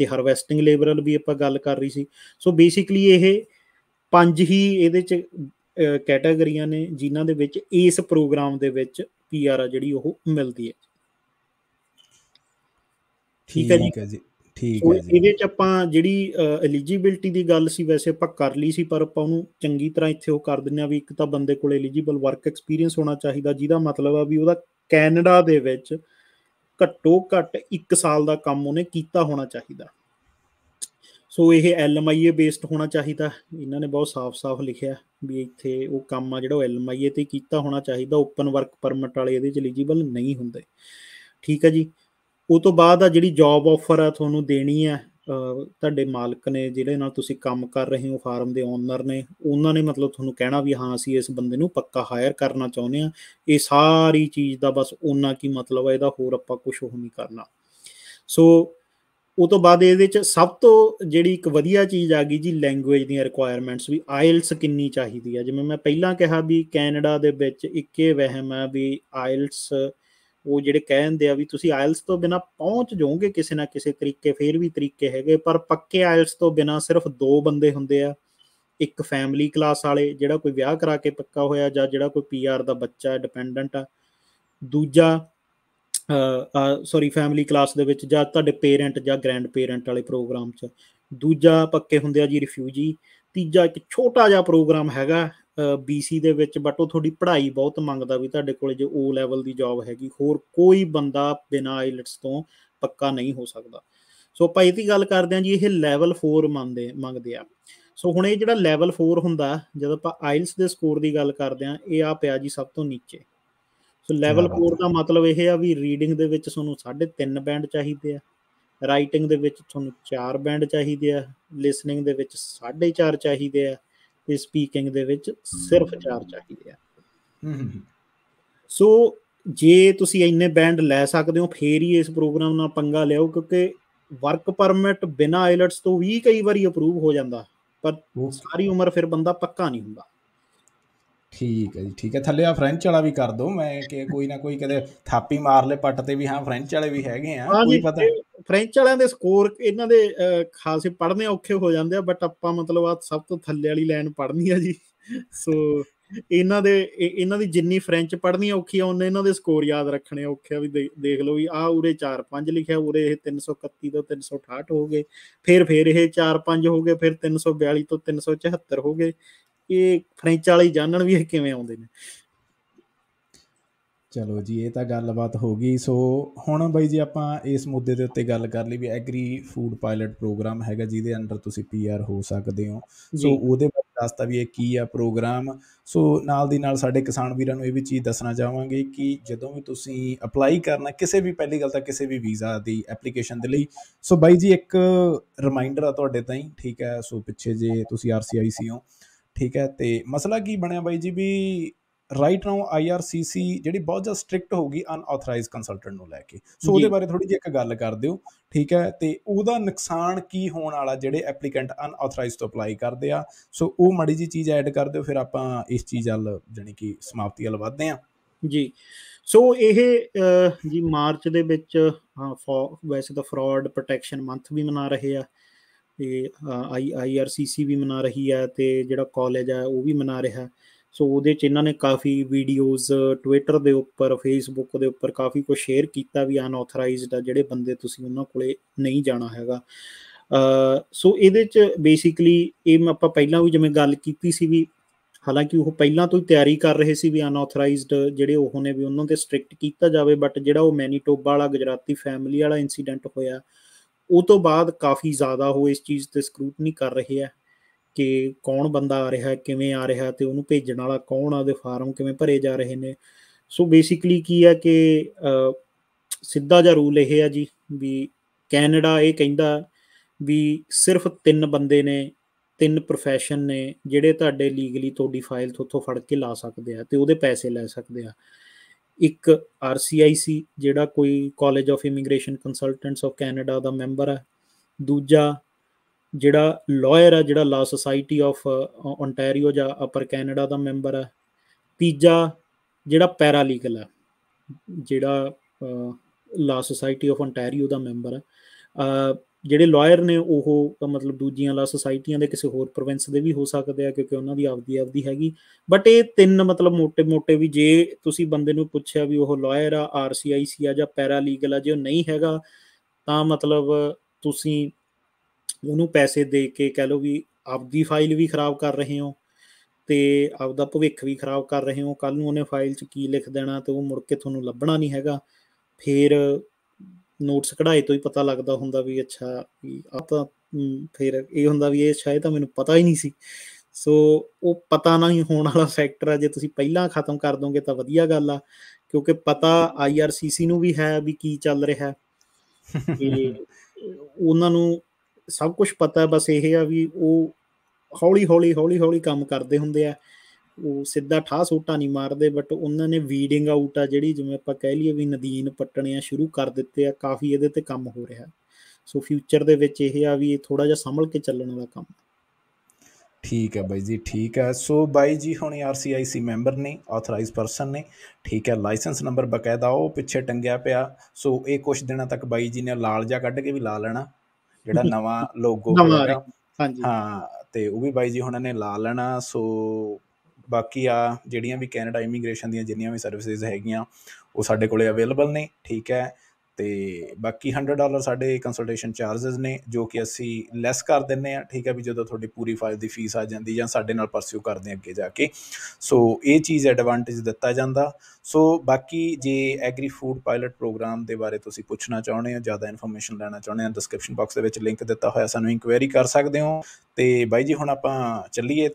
ਤੇ ਹਾਰਵੈਸਟਿੰਗ ਲੇਬਰਲ ਵੀ ਆਪਾਂ ਗੱਲ ਕਰ ਰਹੀ ਸੀ ਸੋ ਬੇਸਿਕਲੀ ਇਹ ਪੰਜ ਹੀ ਇਹਦੇ ਚ ਕੈਟਾਗਰੀਆਂ ਨੇ ਜਿਨ੍ਹਾਂ ਦੇ ਵਿੱਚ ਇਸ ਪ੍ਰੋਗਰਾਮ ਦੇ ਵਿੱਚ ਪੀਆਰ ਆ ਜਿਹੜੀ ਉਹ ਮਿਲਦੀ ਹੈ ਠੀਕ ਹੈ ਜੀ ਠੀਕ ਹੈ ਜੀ ਇਹਦੇ ਚ ਆਪਾਂ ਜਿਹੜੀ ਐਲੀਜੀਬਿਲਟੀ ਦੀ ਗੱਲ ਸੀ ਵੈਸੇ ਆਪਾਂ ਕਰ ਲਈ ਸੀ ਪਰ ਆਪਾਂ ਉਹਨੂੰ ਚੰਗੀ ਤਰ੍ਹਾਂ ਇੱਥੇ ਉਹ ਕਰ ਦਿੰਨੇ ਆ ਵੀ ਇੱਕ ਤਾਂ ਬੰਦੇ ਕੋਲ ਐਲੀਜੀਬਲ ਵਰਕ ਐਕਸਪੀਰੀਅੰਸ ਹੋਣਾ ਚਾਹੀਦਾ ਜਿਹਦਾ ਮਤਲਬ ਆ ਵੀ ਉਹਦਾ ਕੈਨੇਡਾ ਦੇ ਵਿੱਚ ਘੱਟੋ ਘੱਟ 1 ਸਾਲ ਦਾ ਕੰਮ ਉਹਨੇ ਕੀਤਾ ਹੋਣਾ ਚਾਹੀਦਾ ਸੋ ਇਹ ਐਲਐਮਆਈਏ ਬੇਸਡ ਹੋਣਾ ਚਾਹੀਦਾ ਇਹਨਾਂ ਨੇ ਬਹੁਤ ਸਾਫ਼-ਸਾਫ਼ ਲਿਖਿਆ ਵੀ ਇੱਥੇ ਉਹ ਕੰਮ ਆ ਜਿਹੜਾ ਐਲਐਮਆਈਏ ਤੇ ਕੀਤਾ ਹੋਣਾ ਚਾਹੀਦਾ ਓਪਨ ਵਰਕ ਪਰਮਿਟ ਵਾਲੇ ਇਹਦੇ ਚ ਐਲੀਜੀਬਲ ਨਹੀਂ ਹੁੰਦੇ ਠੀਕ ਹੈ ਜੀ ਉਹ ਤੋਂ ਬਾਅਦ ਆ ਜਿਹੜੀ ਜੌਬ ਆਫਰ ਆ ਤੁਹਾਨੂੰ ਦੇਣੀ ਆ ਤੁਹਾਡੇ ਮਾਲਕ ਨੇ ਜਿਹੜੇ ਨਾਲ ਤੁਸੀਂ ਕੰਮ ਕਰ ਰਹੇ ਹੋ ਫਾਰਮ ਦੇ ਓਨਰ ਨੇ ਉਹਨਾਂ ਨੇ ਮਤਲਬ ਤੁਹਾਨੂੰ ਕਹਿਣਾ ਵੀ ਹਾਂ ਅਸੀਂ ਇਸ ਬੰਦੇ ਨੂੰ ਪੱਕਾ ਹਾਇਰ ਕਰਨਾ ਚਾਹੁੰਦੇ ਆ ਇਹ ਸਾਰੀ ਚੀਜ਼ ਦਾ ਬਸ ਉਹਨਾਂ ਕੀ ਮਤਲਬ ਹੈ ਇਹਦਾ ਹੋਰ ਆਪਾਂ ਕੁਝ ਉਹ ਨਹੀਂ ਕਰਨਾ ਸੋ ਉਹ ਤੋਂ ਬਾਅਦ ਇਹਦੇ ਵਿੱਚ ਸਭ ਤੋਂ ਜਿਹੜੀ ਇੱਕ ਵਧੀਆ ਚੀਜ਼ ਆ ਗਈ ਜੀ ਲੈਂਗੁਏਜ ਦੀਆਂ ਰਿਕੁਆਇਰਮੈਂਟਸ ਵੀ ਆਇਲਸ ਕਿੰਨੀ ਚਾਹੀਦੀ ਆ ਜਿਵੇਂ ਮੈਂ ਪਹਿਲਾਂ ਕਿਹਾ ਵੀ ਕੈਨੇਡਾ ਦੇ ਵਿੱਚ ਇੱਕੇ ਵਹਿਮ ਆ ਵੀ ਆਇਲਸ ਉਹ ਜਿਹੜੇ ਕਹਿੰਦੇ ਆ ਵੀ ਤੁਸੀਂ ਆਇਲਸ ਤੋਂ ਬਿਨਾ ਪਹੁੰਚ ਜਾਓਗੇ ਕਿਸੇ ਨਾ ਕਿਸੇ ਤਰੀਕੇ ਫੇਰ ਵੀ ਤਰੀਕੇ ਹੈਗੇ ਪਰ ਪੱਕੇ ਆਇਲਸ ਤੋਂ ਬਿਨਾ ਸਿਰਫ ਦੋ ਬੰਦੇ ਹੁੰਦੇ ਆ ਇੱਕ ਫੈਮਿਲੀ ਕਲਾਸ ਵਾਲੇ ਜਿਹੜਾ ਕੋਈ ਵਿਆਹ ਕਰਾ ਕੇ ਪੱਕਾ ਹੋਇਆ ਜਾਂ ਜਿਹੜਾ ਕੋਈ ਪੀਆਰ ਦਾ ਬੱਚਾ ਡਿਪੈਂਡੈਂਟ ਆ ਦੂਜਾ ਅ ਸੌਰੀ ਫੈਮਿਲੀ ਕਲਾਸ ਦੇ ਵਿੱਚ ਜਾਂ ਤੁਹਾਡੇ ਪੇਰੈਂਟ ਜਾਂ ਗ੍ਰੈਂਡ ਪੇਰੈਂਟ ਵਾਲੇ ਪ੍ਰੋਗਰਾਮ 'ਚ ਦੂਜਾ ਪੱਕੇ ਹੁੰਦੇ ਆ ਜੀ ਰਿਫਿਊਜੀ ਤੀਜਾ ਇੱਕ ਛੋਟਾ ਜਿਹਾ ਪ੍ਰੋਗਰਾਮ ਹੈਗਾ ਬੀਸੀ ਦੇ ਵਿੱਚ ਬਟ ਉਹ ਤੁਹਾਡੀ ਪੜ੍ਹਾਈ ਬਹੁਤ ਮੰਗਦਾ ਵੀ ਤੁਹਾਡੇ ਕੋਲੇ ਜੇ ਓ ਲੈਵਲ ਦੀ ਜੌਬ ਹੈਗੀ ਹੋਰ ਕੋਈ ਬੰਦਾ ਬਿਨਾ ਆਈਲਟਸ ਤੋਂ ਪੱਕਾ ਨਹੀਂ ਹੋ ਸਕਦਾ ਸੋ ਆਪਾਂ ਇਹਦੀ ਗੱਲ ਕਰਦੇ ਹਾਂ ਜੀ ਇਹ ਲੈਵਲ 4 ਮੰਗਦੇ ਮੰਗਦੇ ਆ ਸੋ ਹੁਣ ਇਹ ਜਿਹੜਾ ਲੈਵਲ 4 ਹੁੰਦਾ ਜਦੋਂ ਆਪਾਂ ਆਈਲਸ ਦੇ ਸਕੋਰ ਦੀ ਗੱਲ ਕਰਦੇ ਆ ਇਹ ਆ ਪਿਆ ਜੀ ਸਭ ਤੋਂ ਨੀਚੇ ਸੋ ਲੈਵਲ 4 ਦਾ ਮਤਲਬ ਇਹ ਆ ਵੀ ਰੀਡਿੰਗ ਦੇ ਵਿੱਚ ਤੁਹਾਨੂੰ 3.5 ਬੈਂਡ ਚਾਹੀਦੇ ਆ ਰਾਈਟਿੰਗ ਦੇ ਵਿੱਚ ਤੁਹਾਨੂੰ 4 ਬੈਂਡ ਚਾਹੀਦੇ ਆ ਲਿਸਨਿੰਗ ਦੇ ਵਿੱਚ 4.5 ਚਾਹੀਦੇ ਆ ਤੇ ਸਪੀਕਿੰਗ ਦੇ ਵਿੱਚ ਸਿਰਫ 4 ਚਾਹੀਦੇ ਆ ਸੋ ਜੇ ਤੁਸੀਂ ਇੰਨੇ ਬੈਂਡ ਲੈ ਸਕਦੇ ਹੋ ਫੇਰ ਹੀ ਇਸ ਪ੍ਰੋਗਰਾਮ ਨਾਲ ਪੰਗਾ ਲਿਓ ਕਿਉਂਕਿ ਵਰਕ ਪਰਮਿਟ ਬਿਨਾ ਆਇਲਟਸ ਤੋਂ ਵੀ ਕਈ ਵਾਰੀ ਅਪਰੂਵ ਹੋ ਜਾਂਦਾ ਪਰ ਸਾਰੀ ਉਮਰ ਫਿਰ ਬੰਦਾ ਪੱਕਾ ਨਹੀਂ ਹੁੰਦਾ ਠੀਕ ਹੈ ਜੀ ਠੀਕ ਹੈ ਥੱਲੇ ਆ ਫ੍ਰੈਂਚ ਵਾਲਾ ਵੀ ਕਰ ਦੋ ਮੈਂ ਕਿ ਕੋਈ ਨਾ ਕੋਈ ਕਦੇ ਥਾਪੀ ਮਾਰ ਲੈ ਪੱਟ ਤੇ ਵੀ ਹਾਂ ਫ੍ਰੈਂਚ ਵਾਲੇ ਵੀ ਹੈਗੇ ਆ ਕੋਈ ਪਤਾ ਫ੍ਰੈਂਚ ਵਾਲਿਆਂ ਦੇ ਸਕੋਰ ਇਹਨਾਂ ਦੇ ਖਾਸੇ ਪੜਨੇ ਔਖੇ ਹੋ ਜਾਂਦੇ ਆ ਬਟ ਆਪਾਂ ਮਤਲਬ ਆ ਸਭ ਤੋਂ ਥੱਲੇ ਵਾਲੀ ਲਾਈਨ ਪੜਨੀ ਆ ਜੀ ਸੋ ਇਹਨਾਂ ਦੇ ਇਹਨਾਂ ਦੀ ਜਿੰਨੀ ਫ੍ਰੈਂਚ ਪੜਨੀ ਔਖੀ ਆ ਉਹਨੇ ਇਹਨਾਂ ਦੇ ਸਕੋਰ ਯਾਦ ਰੱਖਣੇ ਔਖੇ ਆ ਵੀ ਦੇਖ ਲਓ ਵੀ ਆ ਉਰੇ 4-5 ਲਿਖਿਆ ਉਰੇ ਇਹ 331 ਤੋਂ 368 ਹੋ ਗਏ ਫਿਰ ਫਿਰ ਇਹ 4-5 ਹੋ ਗਏ ਫਿਰ 342 ਤੋਂ 374 ਹੋ ਗਏ ਇਹ ਫ੍ਰੈਂਚ ਵਾਲੇ ਜਾਣਨ ਵੀ ਇਹ ਕਿਵੇਂ ਆਉਂਦੇ ਨੇ ਚਲੋ ਜੀ ਇਹ ਤਾਂ ਗੱਲਬਾਤ ਹੋ ਗਈ ਸੋ ਹੁਣ ਬਈ ਜੀ ਆਪਾਂ ਇਸ ਮੁੱਦੇ ਦੇ ਉੱਤੇ ਗੱਲ ਕਰ ਲਈ ਵੀ ਐਗਰੀ ਫੂਡ ਪਾਇਲਟ ਪ੍ਰੋਗਰਾਮ ਹੈਗਾ ਜਿਹਦੇ ਅੰਡਰ ਤੁਸੀਂ ਪੀਆਰ ਹੋ ਸਕਦੇ ਹੋ ਸੋ ਉਹਦੇ ਬਾਰੇ ਦੱਸਤਾ ਵੀ ਇਹ ਕੀ ਆ ਪ੍ਰੋਗਰਾਮ ਸੋ ਨਾਲ ਦੀ ਨਾਲ ਸਾਡੇ ਕਿਸਾਨ ਵੀਰਾਂ ਨੂੰ ਇਹ ਵੀ ਚੀਜ਼ ਦੱਸਣਾ ਚਾਹਾਂਗੇ ਕਿ ਜਦੋਂ ਵੀ ਤੁਸੀਂ ਅਪਲਾਈ ਕਰਨਾ ਕਿਸੇ ਵੀ ਪਹਿਲੀ ਗੱਲ ਤਾਂ ਕਿਸੇ ਵੀ ਵੀਜ਼ਾ ਦੀ ਐਪਲੀਕੇਸ਼ਨ ਦੇ ਲਈ ਸੋ ਬਾਈ ਜੀ ਇੱਕ ਰਿਮਾਈਂਡਰ ਆ ਤੁਹਾਡੇ ਤਾਈਂ ਠੀਕ ਹੈ ਸੋ ਪਿੱਛੇ ਜੇ ਤੁਸੀਂ ਆਰਸੀਆਈਸੀ ਹੋ ਠੀਕ ਹੈ ਤੇ ਮਸਲਾ ਕੀ ਬਣਿਆ ਬਾਈ ਜੀ ਵੀ ਰਾਈਟ ਨਾਓ IRCC ਜਿਹੜੀ ਬਹੁਤ ਜ਼ਿਆਦਾ ਸਟ੍ਰਿਕਟ ਹੋ ਗਈ ਅਨਆਥੋਰਾਈਜ਼ ਕੰਸਲਟੈਂਟ ਨੂੰ ਲੈ ਕੇ ਸੋ ਉਹਦੇ ਬਾਰੇ ਥੋੜੀ ਜਿਹੀ ਇੱਕ ਗੱਲ ਕਰ ਦਿਓ ਠੀਕ ਹੈ ਤੇ ਉਹਦਾ ਨੁਕਸਾਨ ਕੀ ਹੋਣ ਵਾਲਾ ਜਿਹੜੇ ਐਪਲੀਕੈਂਟ ਅਨਆਥੋਰਾਈਜ਼ ਤੋਂ ਅਪਲਾਈ ਕਰਦੇ ਆ ਸੋ ਉਹ ਮੜੀ ਜੀ ਚੀਜ਼ ਐਡ ਕਰ ਦਿਓ ਫਿਰ ਆਪਾਂ ਇਸ ਚੀਜ਼ ਵੱਲ ਜਾਨੀ ਕਿ ਸਮਾਪਤੀ ਵੱਲ ਵਧਦੇ ਆ ਜੀ ਸੋ ਇਹ ਜੀ ਮਾਰਚ ਦੇ ਵਿੱਚ ਵੈਸੇ ਤਾਂ ਫਰਾਡ ਪ੍ਰੋਟੈਕਸ਼ਨ ਮੰਥ ਵੀ ਮਨਾ ਰਹੇ ਆ ਤੇ ਆਈ ਸੀ ਵੀ ਮਨਾ ਰਹੀ ਹੈ ਤੇ ਜਿਹੜਾ ਕਾਲਜ ਹੈ ਉਹ ਵੀ ਮਨਾ ਰਿਹਾ ਸੋ ਉਹਦੇ ਚ ਇਹਨਾਂ ਨੇ ਕਾਫੀ ਵੀਡੀਓਜ਼ ਟਵਿੱਟਰ ਦੇ ਉੱਪਰ ਫੇਸਬੁੱਕ ਦੇ ਉੱਪਰ ਕਾਫੀ ਕੁਝ ਸ਼ੇਅਰ ਕੀਤਾ ਵੀ ਅਨਆਥੋਰਾਈਜ਼ਡ ਆ ਜਿਹੜੇ ਬੰਦੇ ਤੁਸੀਂ ਉਹਨਾਂ ਕੋਲੇ ਨਹੀਂ ਜਾਣਾ ਹੈਗਾ ਸੋ ਇਹਦੇ ਚ ਬੇਸਿਕਲੀ ਇਹ ਮੈਂ ਆਪਾਂ ਪਹਿਲਾਂ ਵੀ ਜਿਵੇਂ ਗੱਲ ਕੀਤੀ ਸੀ ਵੀ ਹਾਲਾਂਕਿ ਉਹ ਪਹਿਲਾਂ ਤੋਂ ਹੀ ਤਿਆਰੀ ਕਰ ਰਹੇ ਸੀ ਵੀ ਅਨਆਥੋਰਾਈਜ਼ਡ ਜਿਹੜੇ ਉਹ ਨੇ ਵੀ ਉਹਨਾਂ ਤੇ ਸਟ੍ਰਿਕਟ ਕੀਤਾ ਜਾਵੇ ਬਟ ਜਿਹੜਾ ਉਹ ਮੈਨੀਟੋਬਾ ਵਾਲਾ ਗੁਜਰਾਤੀ ਫੈਮਿਲੀ ਵਾਲਾ ਇਨਸੀਡੈਂਟ ਹੋਇਆ ਉਹ ਤੋਂ ਬਾਅਦ ਕਾਫੀ ਜ਼ਿਆਦਾ ਉਹ ਇਸ ਚੀਜ਼ ਤੇ ਸਕਰੂਟਨੀ ਕਰ ਰਹੇ ਆ ਕਿ ਕੌਣ ਬੰਦਾ ਆ ਰਿਹਾ ਕਿਵੇਂ ਆ ਰਿਹਾ ਤੇ ਉਹਨੂੰ ਭੇਜਣ ਵਾਲਾ ਕੌਣ ਆ ਦੇ ਫਾਰਮ ਕਿਵੇਂ ਭਰੇ ਜਾ ਰਹੇ ਨੇ ਸੋ ਬੇਸਿਕਲੀ ਕੀ ਆ ਕਿ ਸਿੱਧਾ ਜਿਹਾ ਰੂਲ ਇਹ ਆ ਜੀ ਵੀ ਕੈਨੇਡਾ ਇਹ ਕਹਿੰਦਾ ਵੀ ਸਿਰਫ ਤਿੰਨ ਬੰਦੇ ਨੇ ਤਿੰਨ profession ਨੇ ਜਿਹੜੇ ਤੁਹਾਡੇ ਲੀਗਲੀ ਤੁਹਾਡੀ ਫਾਈਲ ਤੋਂ ਫੜ ਕੇ ਲਾ ਸਕਦੇ ਆ ਤੇ ਉਹਦੇ ਪੈਸੇ ਲੈ ਸਕਦੇ ਆ ਇੱਕ RCIC ਜਿਹੜਾ ਕੋਈ college of immigration consultants of Canada ਦਾ ਮੈਂਬਰ ਹੈ ਦੂਜਾ ਜਿਹੜਾ ਲਾਇਰ ਹੈ ਜਿਹੜਾ ਲਾ ਸੁਸਾਇਟੀ ਆਫ ਓਨਟਾਰੀਓ ਜਾਂ ਅਪਰ ਕੈਨੇਡਾ ਦਾ ਮੈਂਬਰ ਹੈ ਤੀਜਾ ਜਿਹੜਾ ਪੈਰਾ ਲੀਗਲ ਹੈ ਜਿਹੜਾ ਲਾ ਸੁਸਾਇਟੀ ਆਫ ਓਨਟਾਰੀਓ ਦਾ ਮੈਂਬਰ ਹੈ ਜਿਹੜੇ ਲਾਇਰ ਨੇ ਉਹ ਮਤਲਬ ਦੂਜੀਆਂ ਲਾ ਸੁਸਾਇਟੀਆਂ ਦੇ ਕਿਸੇ ਹੋਰ ਪ੍ਰੋਵਿੰਸ ਦੇ ਵੀ ਹੋ ਸਕਦੇ ਆ ਕਿਉਂਕਿ ਉਹਨਾਂ ਦੀ ਆਪਦੀ ਆਪਦੀ ਹੈਗੀ ਬਟ ਇਹ ਤਿੰਨ ਮਤਲਬ ਮੋٹے-ਮੋٹے ਵੀ ਜੇ ਤੁਸੀਂ ਬੰਦੇ ਨੂੰ ਪੁੱਛਿਆ ਵੀ ਉਹ ਲਾਇਰ ਆ ਆਰਸੀਆਈਸੀ ਆ ਜਾਂ ਪੈਰਾ ਲੀਗਲ ਆ ਜੇ ਉਹ ਨਹੀਂ ਹੈਗਾ ਤਾਂ ਮਤਲਬ ਤੁਸੀਂ ਉਹਨੂੰ ਪੈਸੇ ਦੇ ਕੇ ਕਹਿ ਲਓ ਵੀ ਆਪਦੀ ਫਾਈਲ ਵੀ ਖਰਾਬ ਕਰ ਰਹੇ ਹੋ ਤੇ ਆਪਦਾ ਭਵਿੱਖ ਵੀ ਖਰਾਬ ਕਰ ਰਹੇ ਹੋ ਕੱਲ ਨੂੰ ਉਹਨੇ ਫਾਈਲ 'ਚ ਕੀ ਲਿਖ ਦੇਣਾ ਤੇ ਉਹ ਮੁੜ ਕੇ ਤੁਹਾਨੂੰ ਲੱਭਣਾ ਨਹੀਂ ਹੈਗਾ ਫੇਰ ਨੋਟਸ ਕਢਾਈ ਤੋਂ ਹੀ ਪਤਾ ਲੱਗਦਾ ਹੁੰਦਾ ਵੀ ਅੱਛਾ ਆ ਤਾਂ ਫਿਰ ਇਹ ਹੁੰਦਾ ਵੀ ਇਹ ਸ਼ਾਇਦ ਤਾਂ ਮੈਨੂੰ ਪਤਾ ਹੀ ਨਹੀਂ ਸੀ ਸੋ ਉਹ ਪਤਾ ਨਾ ਹੀ ਹੋਣ ਵਾਲਾ ਫੈਕਟਰ ਆ ਜੇ ਤੁਸੀਂ ਪਹਿਲਾਂ ਖਤਮ ਕਰ ਦੋਗੇ ਤਾਂ ਵਧੀਆ ਗੱਲ ਆ ਕਿਉਂਕਿ ਪਤਾ IRCC ਨੂੰ ਵੀ ਹੈ ਵੀ ਕੀ ਚੱਲ ਰਿਹਾ ਹੈ ਤੇ ਉਹਨਾਂ ਨੂੰ ਸਭ ਕੁਝ ਪਤਾ ਹੈ ਬਸ ਇਹ ਆ ਵੀ ਉਹ ਹੌਲੀ ਹੌਲੀ ਹੌਲੀ ਹੌਲੀ ਕੰਮ ਕਰਦੇ ਹੁੰਦੇ ਆ ਉਹ ਸਿੱਧਾ ਠਾ ਸੋਟਾ ਨਹੀਂ ਮਾਰਦੇ ਬਟ ਉਹਨਾਂ ਨੇ ਵੀਡਿੰਗ ਆਊਟ ਆ ਜਿਹੜੀ ਜਿਵੇਂ ਆਪਾਂ ਕਹਿ ਲਈਏ ਵੀ ਨਦੀਨ ਪੱਟਣੀਆਂ ਸ਼ੁਰੂ ਕਰ ਦਿੱਤੇ ਆ ਕਾਫੀ ਇਹਦੇ ਤੇ ਕੰਮ ਹੋ ਰਿਹਾ ਸੋ ਫਿਊਚਰ ਦੇ ਵਿੱਚ ਇਹ ਆ ਵੀ ਥੋੜਾ ਜਿਹਾ ਸੰਭਲ ਕੇ ਚੱਲਣ ਦਾ ਕੰਮ ਠੀਕ ਹੈ ਬਾਈ ਜੀ ਠੀਕ ਹੈ ਸੋ ਬਾਈ ਜੀ ਹੁਣ ਆਰਸੀਆਈਸੀ ਮੈਂਬਰ ਨੇ ਆਥੋਰਾਈਜ਼ ਪਰਸਨ ਨੇ ਠੀਕ ਹੈ ਲਾਇਸੈਂਸ ਨੰਬਰ ਬਕਾਇਦਾ ਉਹ ਪਿੱਛੇ ਟੰਗਿਆ ਪਿਆ ਸੋ ਇਹ ਕੁਝ ਦਿਨਾਂ ਤੱਕ ਬਾਈ ਜੀ ਨੇ ਲਾਲ ਜਾ ਕੱਢ ਕੇ ਵੀ ਲਾ ਲੈਣਾ ਜਿਹੜਾ ਨਵਾਂ ਲੋਗੋ ਹਾਂਜੀ ਹਾਂ ਤੇ ਉਹ ਵੀ ਬਾਈ ਜੀ ਹੁਣਾਂ ਨੇ ਲਾ ਲੈਣਾ ਸੋ ਬਾਕੀ ਆ ਜਿਹੜੀਆਂ ਵੀ ਕੈਨੇਡਾ ਇਮੀਗ੍ਰੇਸ਼ਨ ਦੀਆਂ ਜਿੰਨੀਆਂ ਵੀ ਸਰਵਿਸਿਜ਼ ਹੈਗੀਆਂ ਉਹ ਸਾਡੇ ਕੋਲੇ ਅਵੇਲੇਬਲ ਨੇ ਠੀਕ ਹੈ ਤੇ ਬਾਕੀ 100 ਡਾਲਰ ਸਾਡੇ ਕੰਸਲਟੇਸ਼ਨ ਚਾਰजेस ਨੇ ਜੋ ਕਿ ਅਸੀਂ ਲੈਸ ਕਰ ਦਿੰਨੇ ਆ ਠੀਕ ਹੈ ਵੀ ਜਦੋਂ ਤੁਹਾਡੀ ਪੂਰੀ ਫਾਈਲ ਦੀ ਫੀਸ ਆ ਜਾਂਦੀ ਜਾਂ ਸਾਡੇ ਨਾਲ ਪਰਸਿਊ ਕਰਦੇ ਅੱਗੇ ਜਾ ਕੇ ਸੋ ਇਹ ਚੀਜ਼ ਐਡਵਾਂਟੇਜ ਦਿੱਤਾ ਜਾਂਦਾ ਸੋ ਬਾਕੀ ਜੇ ਐਗਰੀ ਫੂਡ ਪਾਇਲਟ ਪ੍ਰੋਗਰਾਮ ਦੇ ਬਾਰੇ ਤੁਸੀਂ ਪੁੱਛਣਾ ਚਾਹੁੰਦੇ ਹੋ ਜ਼ਿਆਦਾ ਇਨਫੋਰਮੇਸ਼ਨ ਲੈਣਾ ਚਾਹੁੰਦੇ ਹੋ ਡਿਸਕ੍ਰਿਪਸ਼ਨ ਬਾਕਸ ਦੇ ਵਿੱਚ ਲਿੰਕ ਦਿੱਤਾ ਹੋਇਆ ਸਾਨੂੰ ਇਨਕੁਆਇਰੀ ਕਰ ਸਕਦੇ ਹੋ ਤੇ ਬਾਈ ਜੀ ਹੁਣ ਆਪਾਂ ਚੱਲੀਏ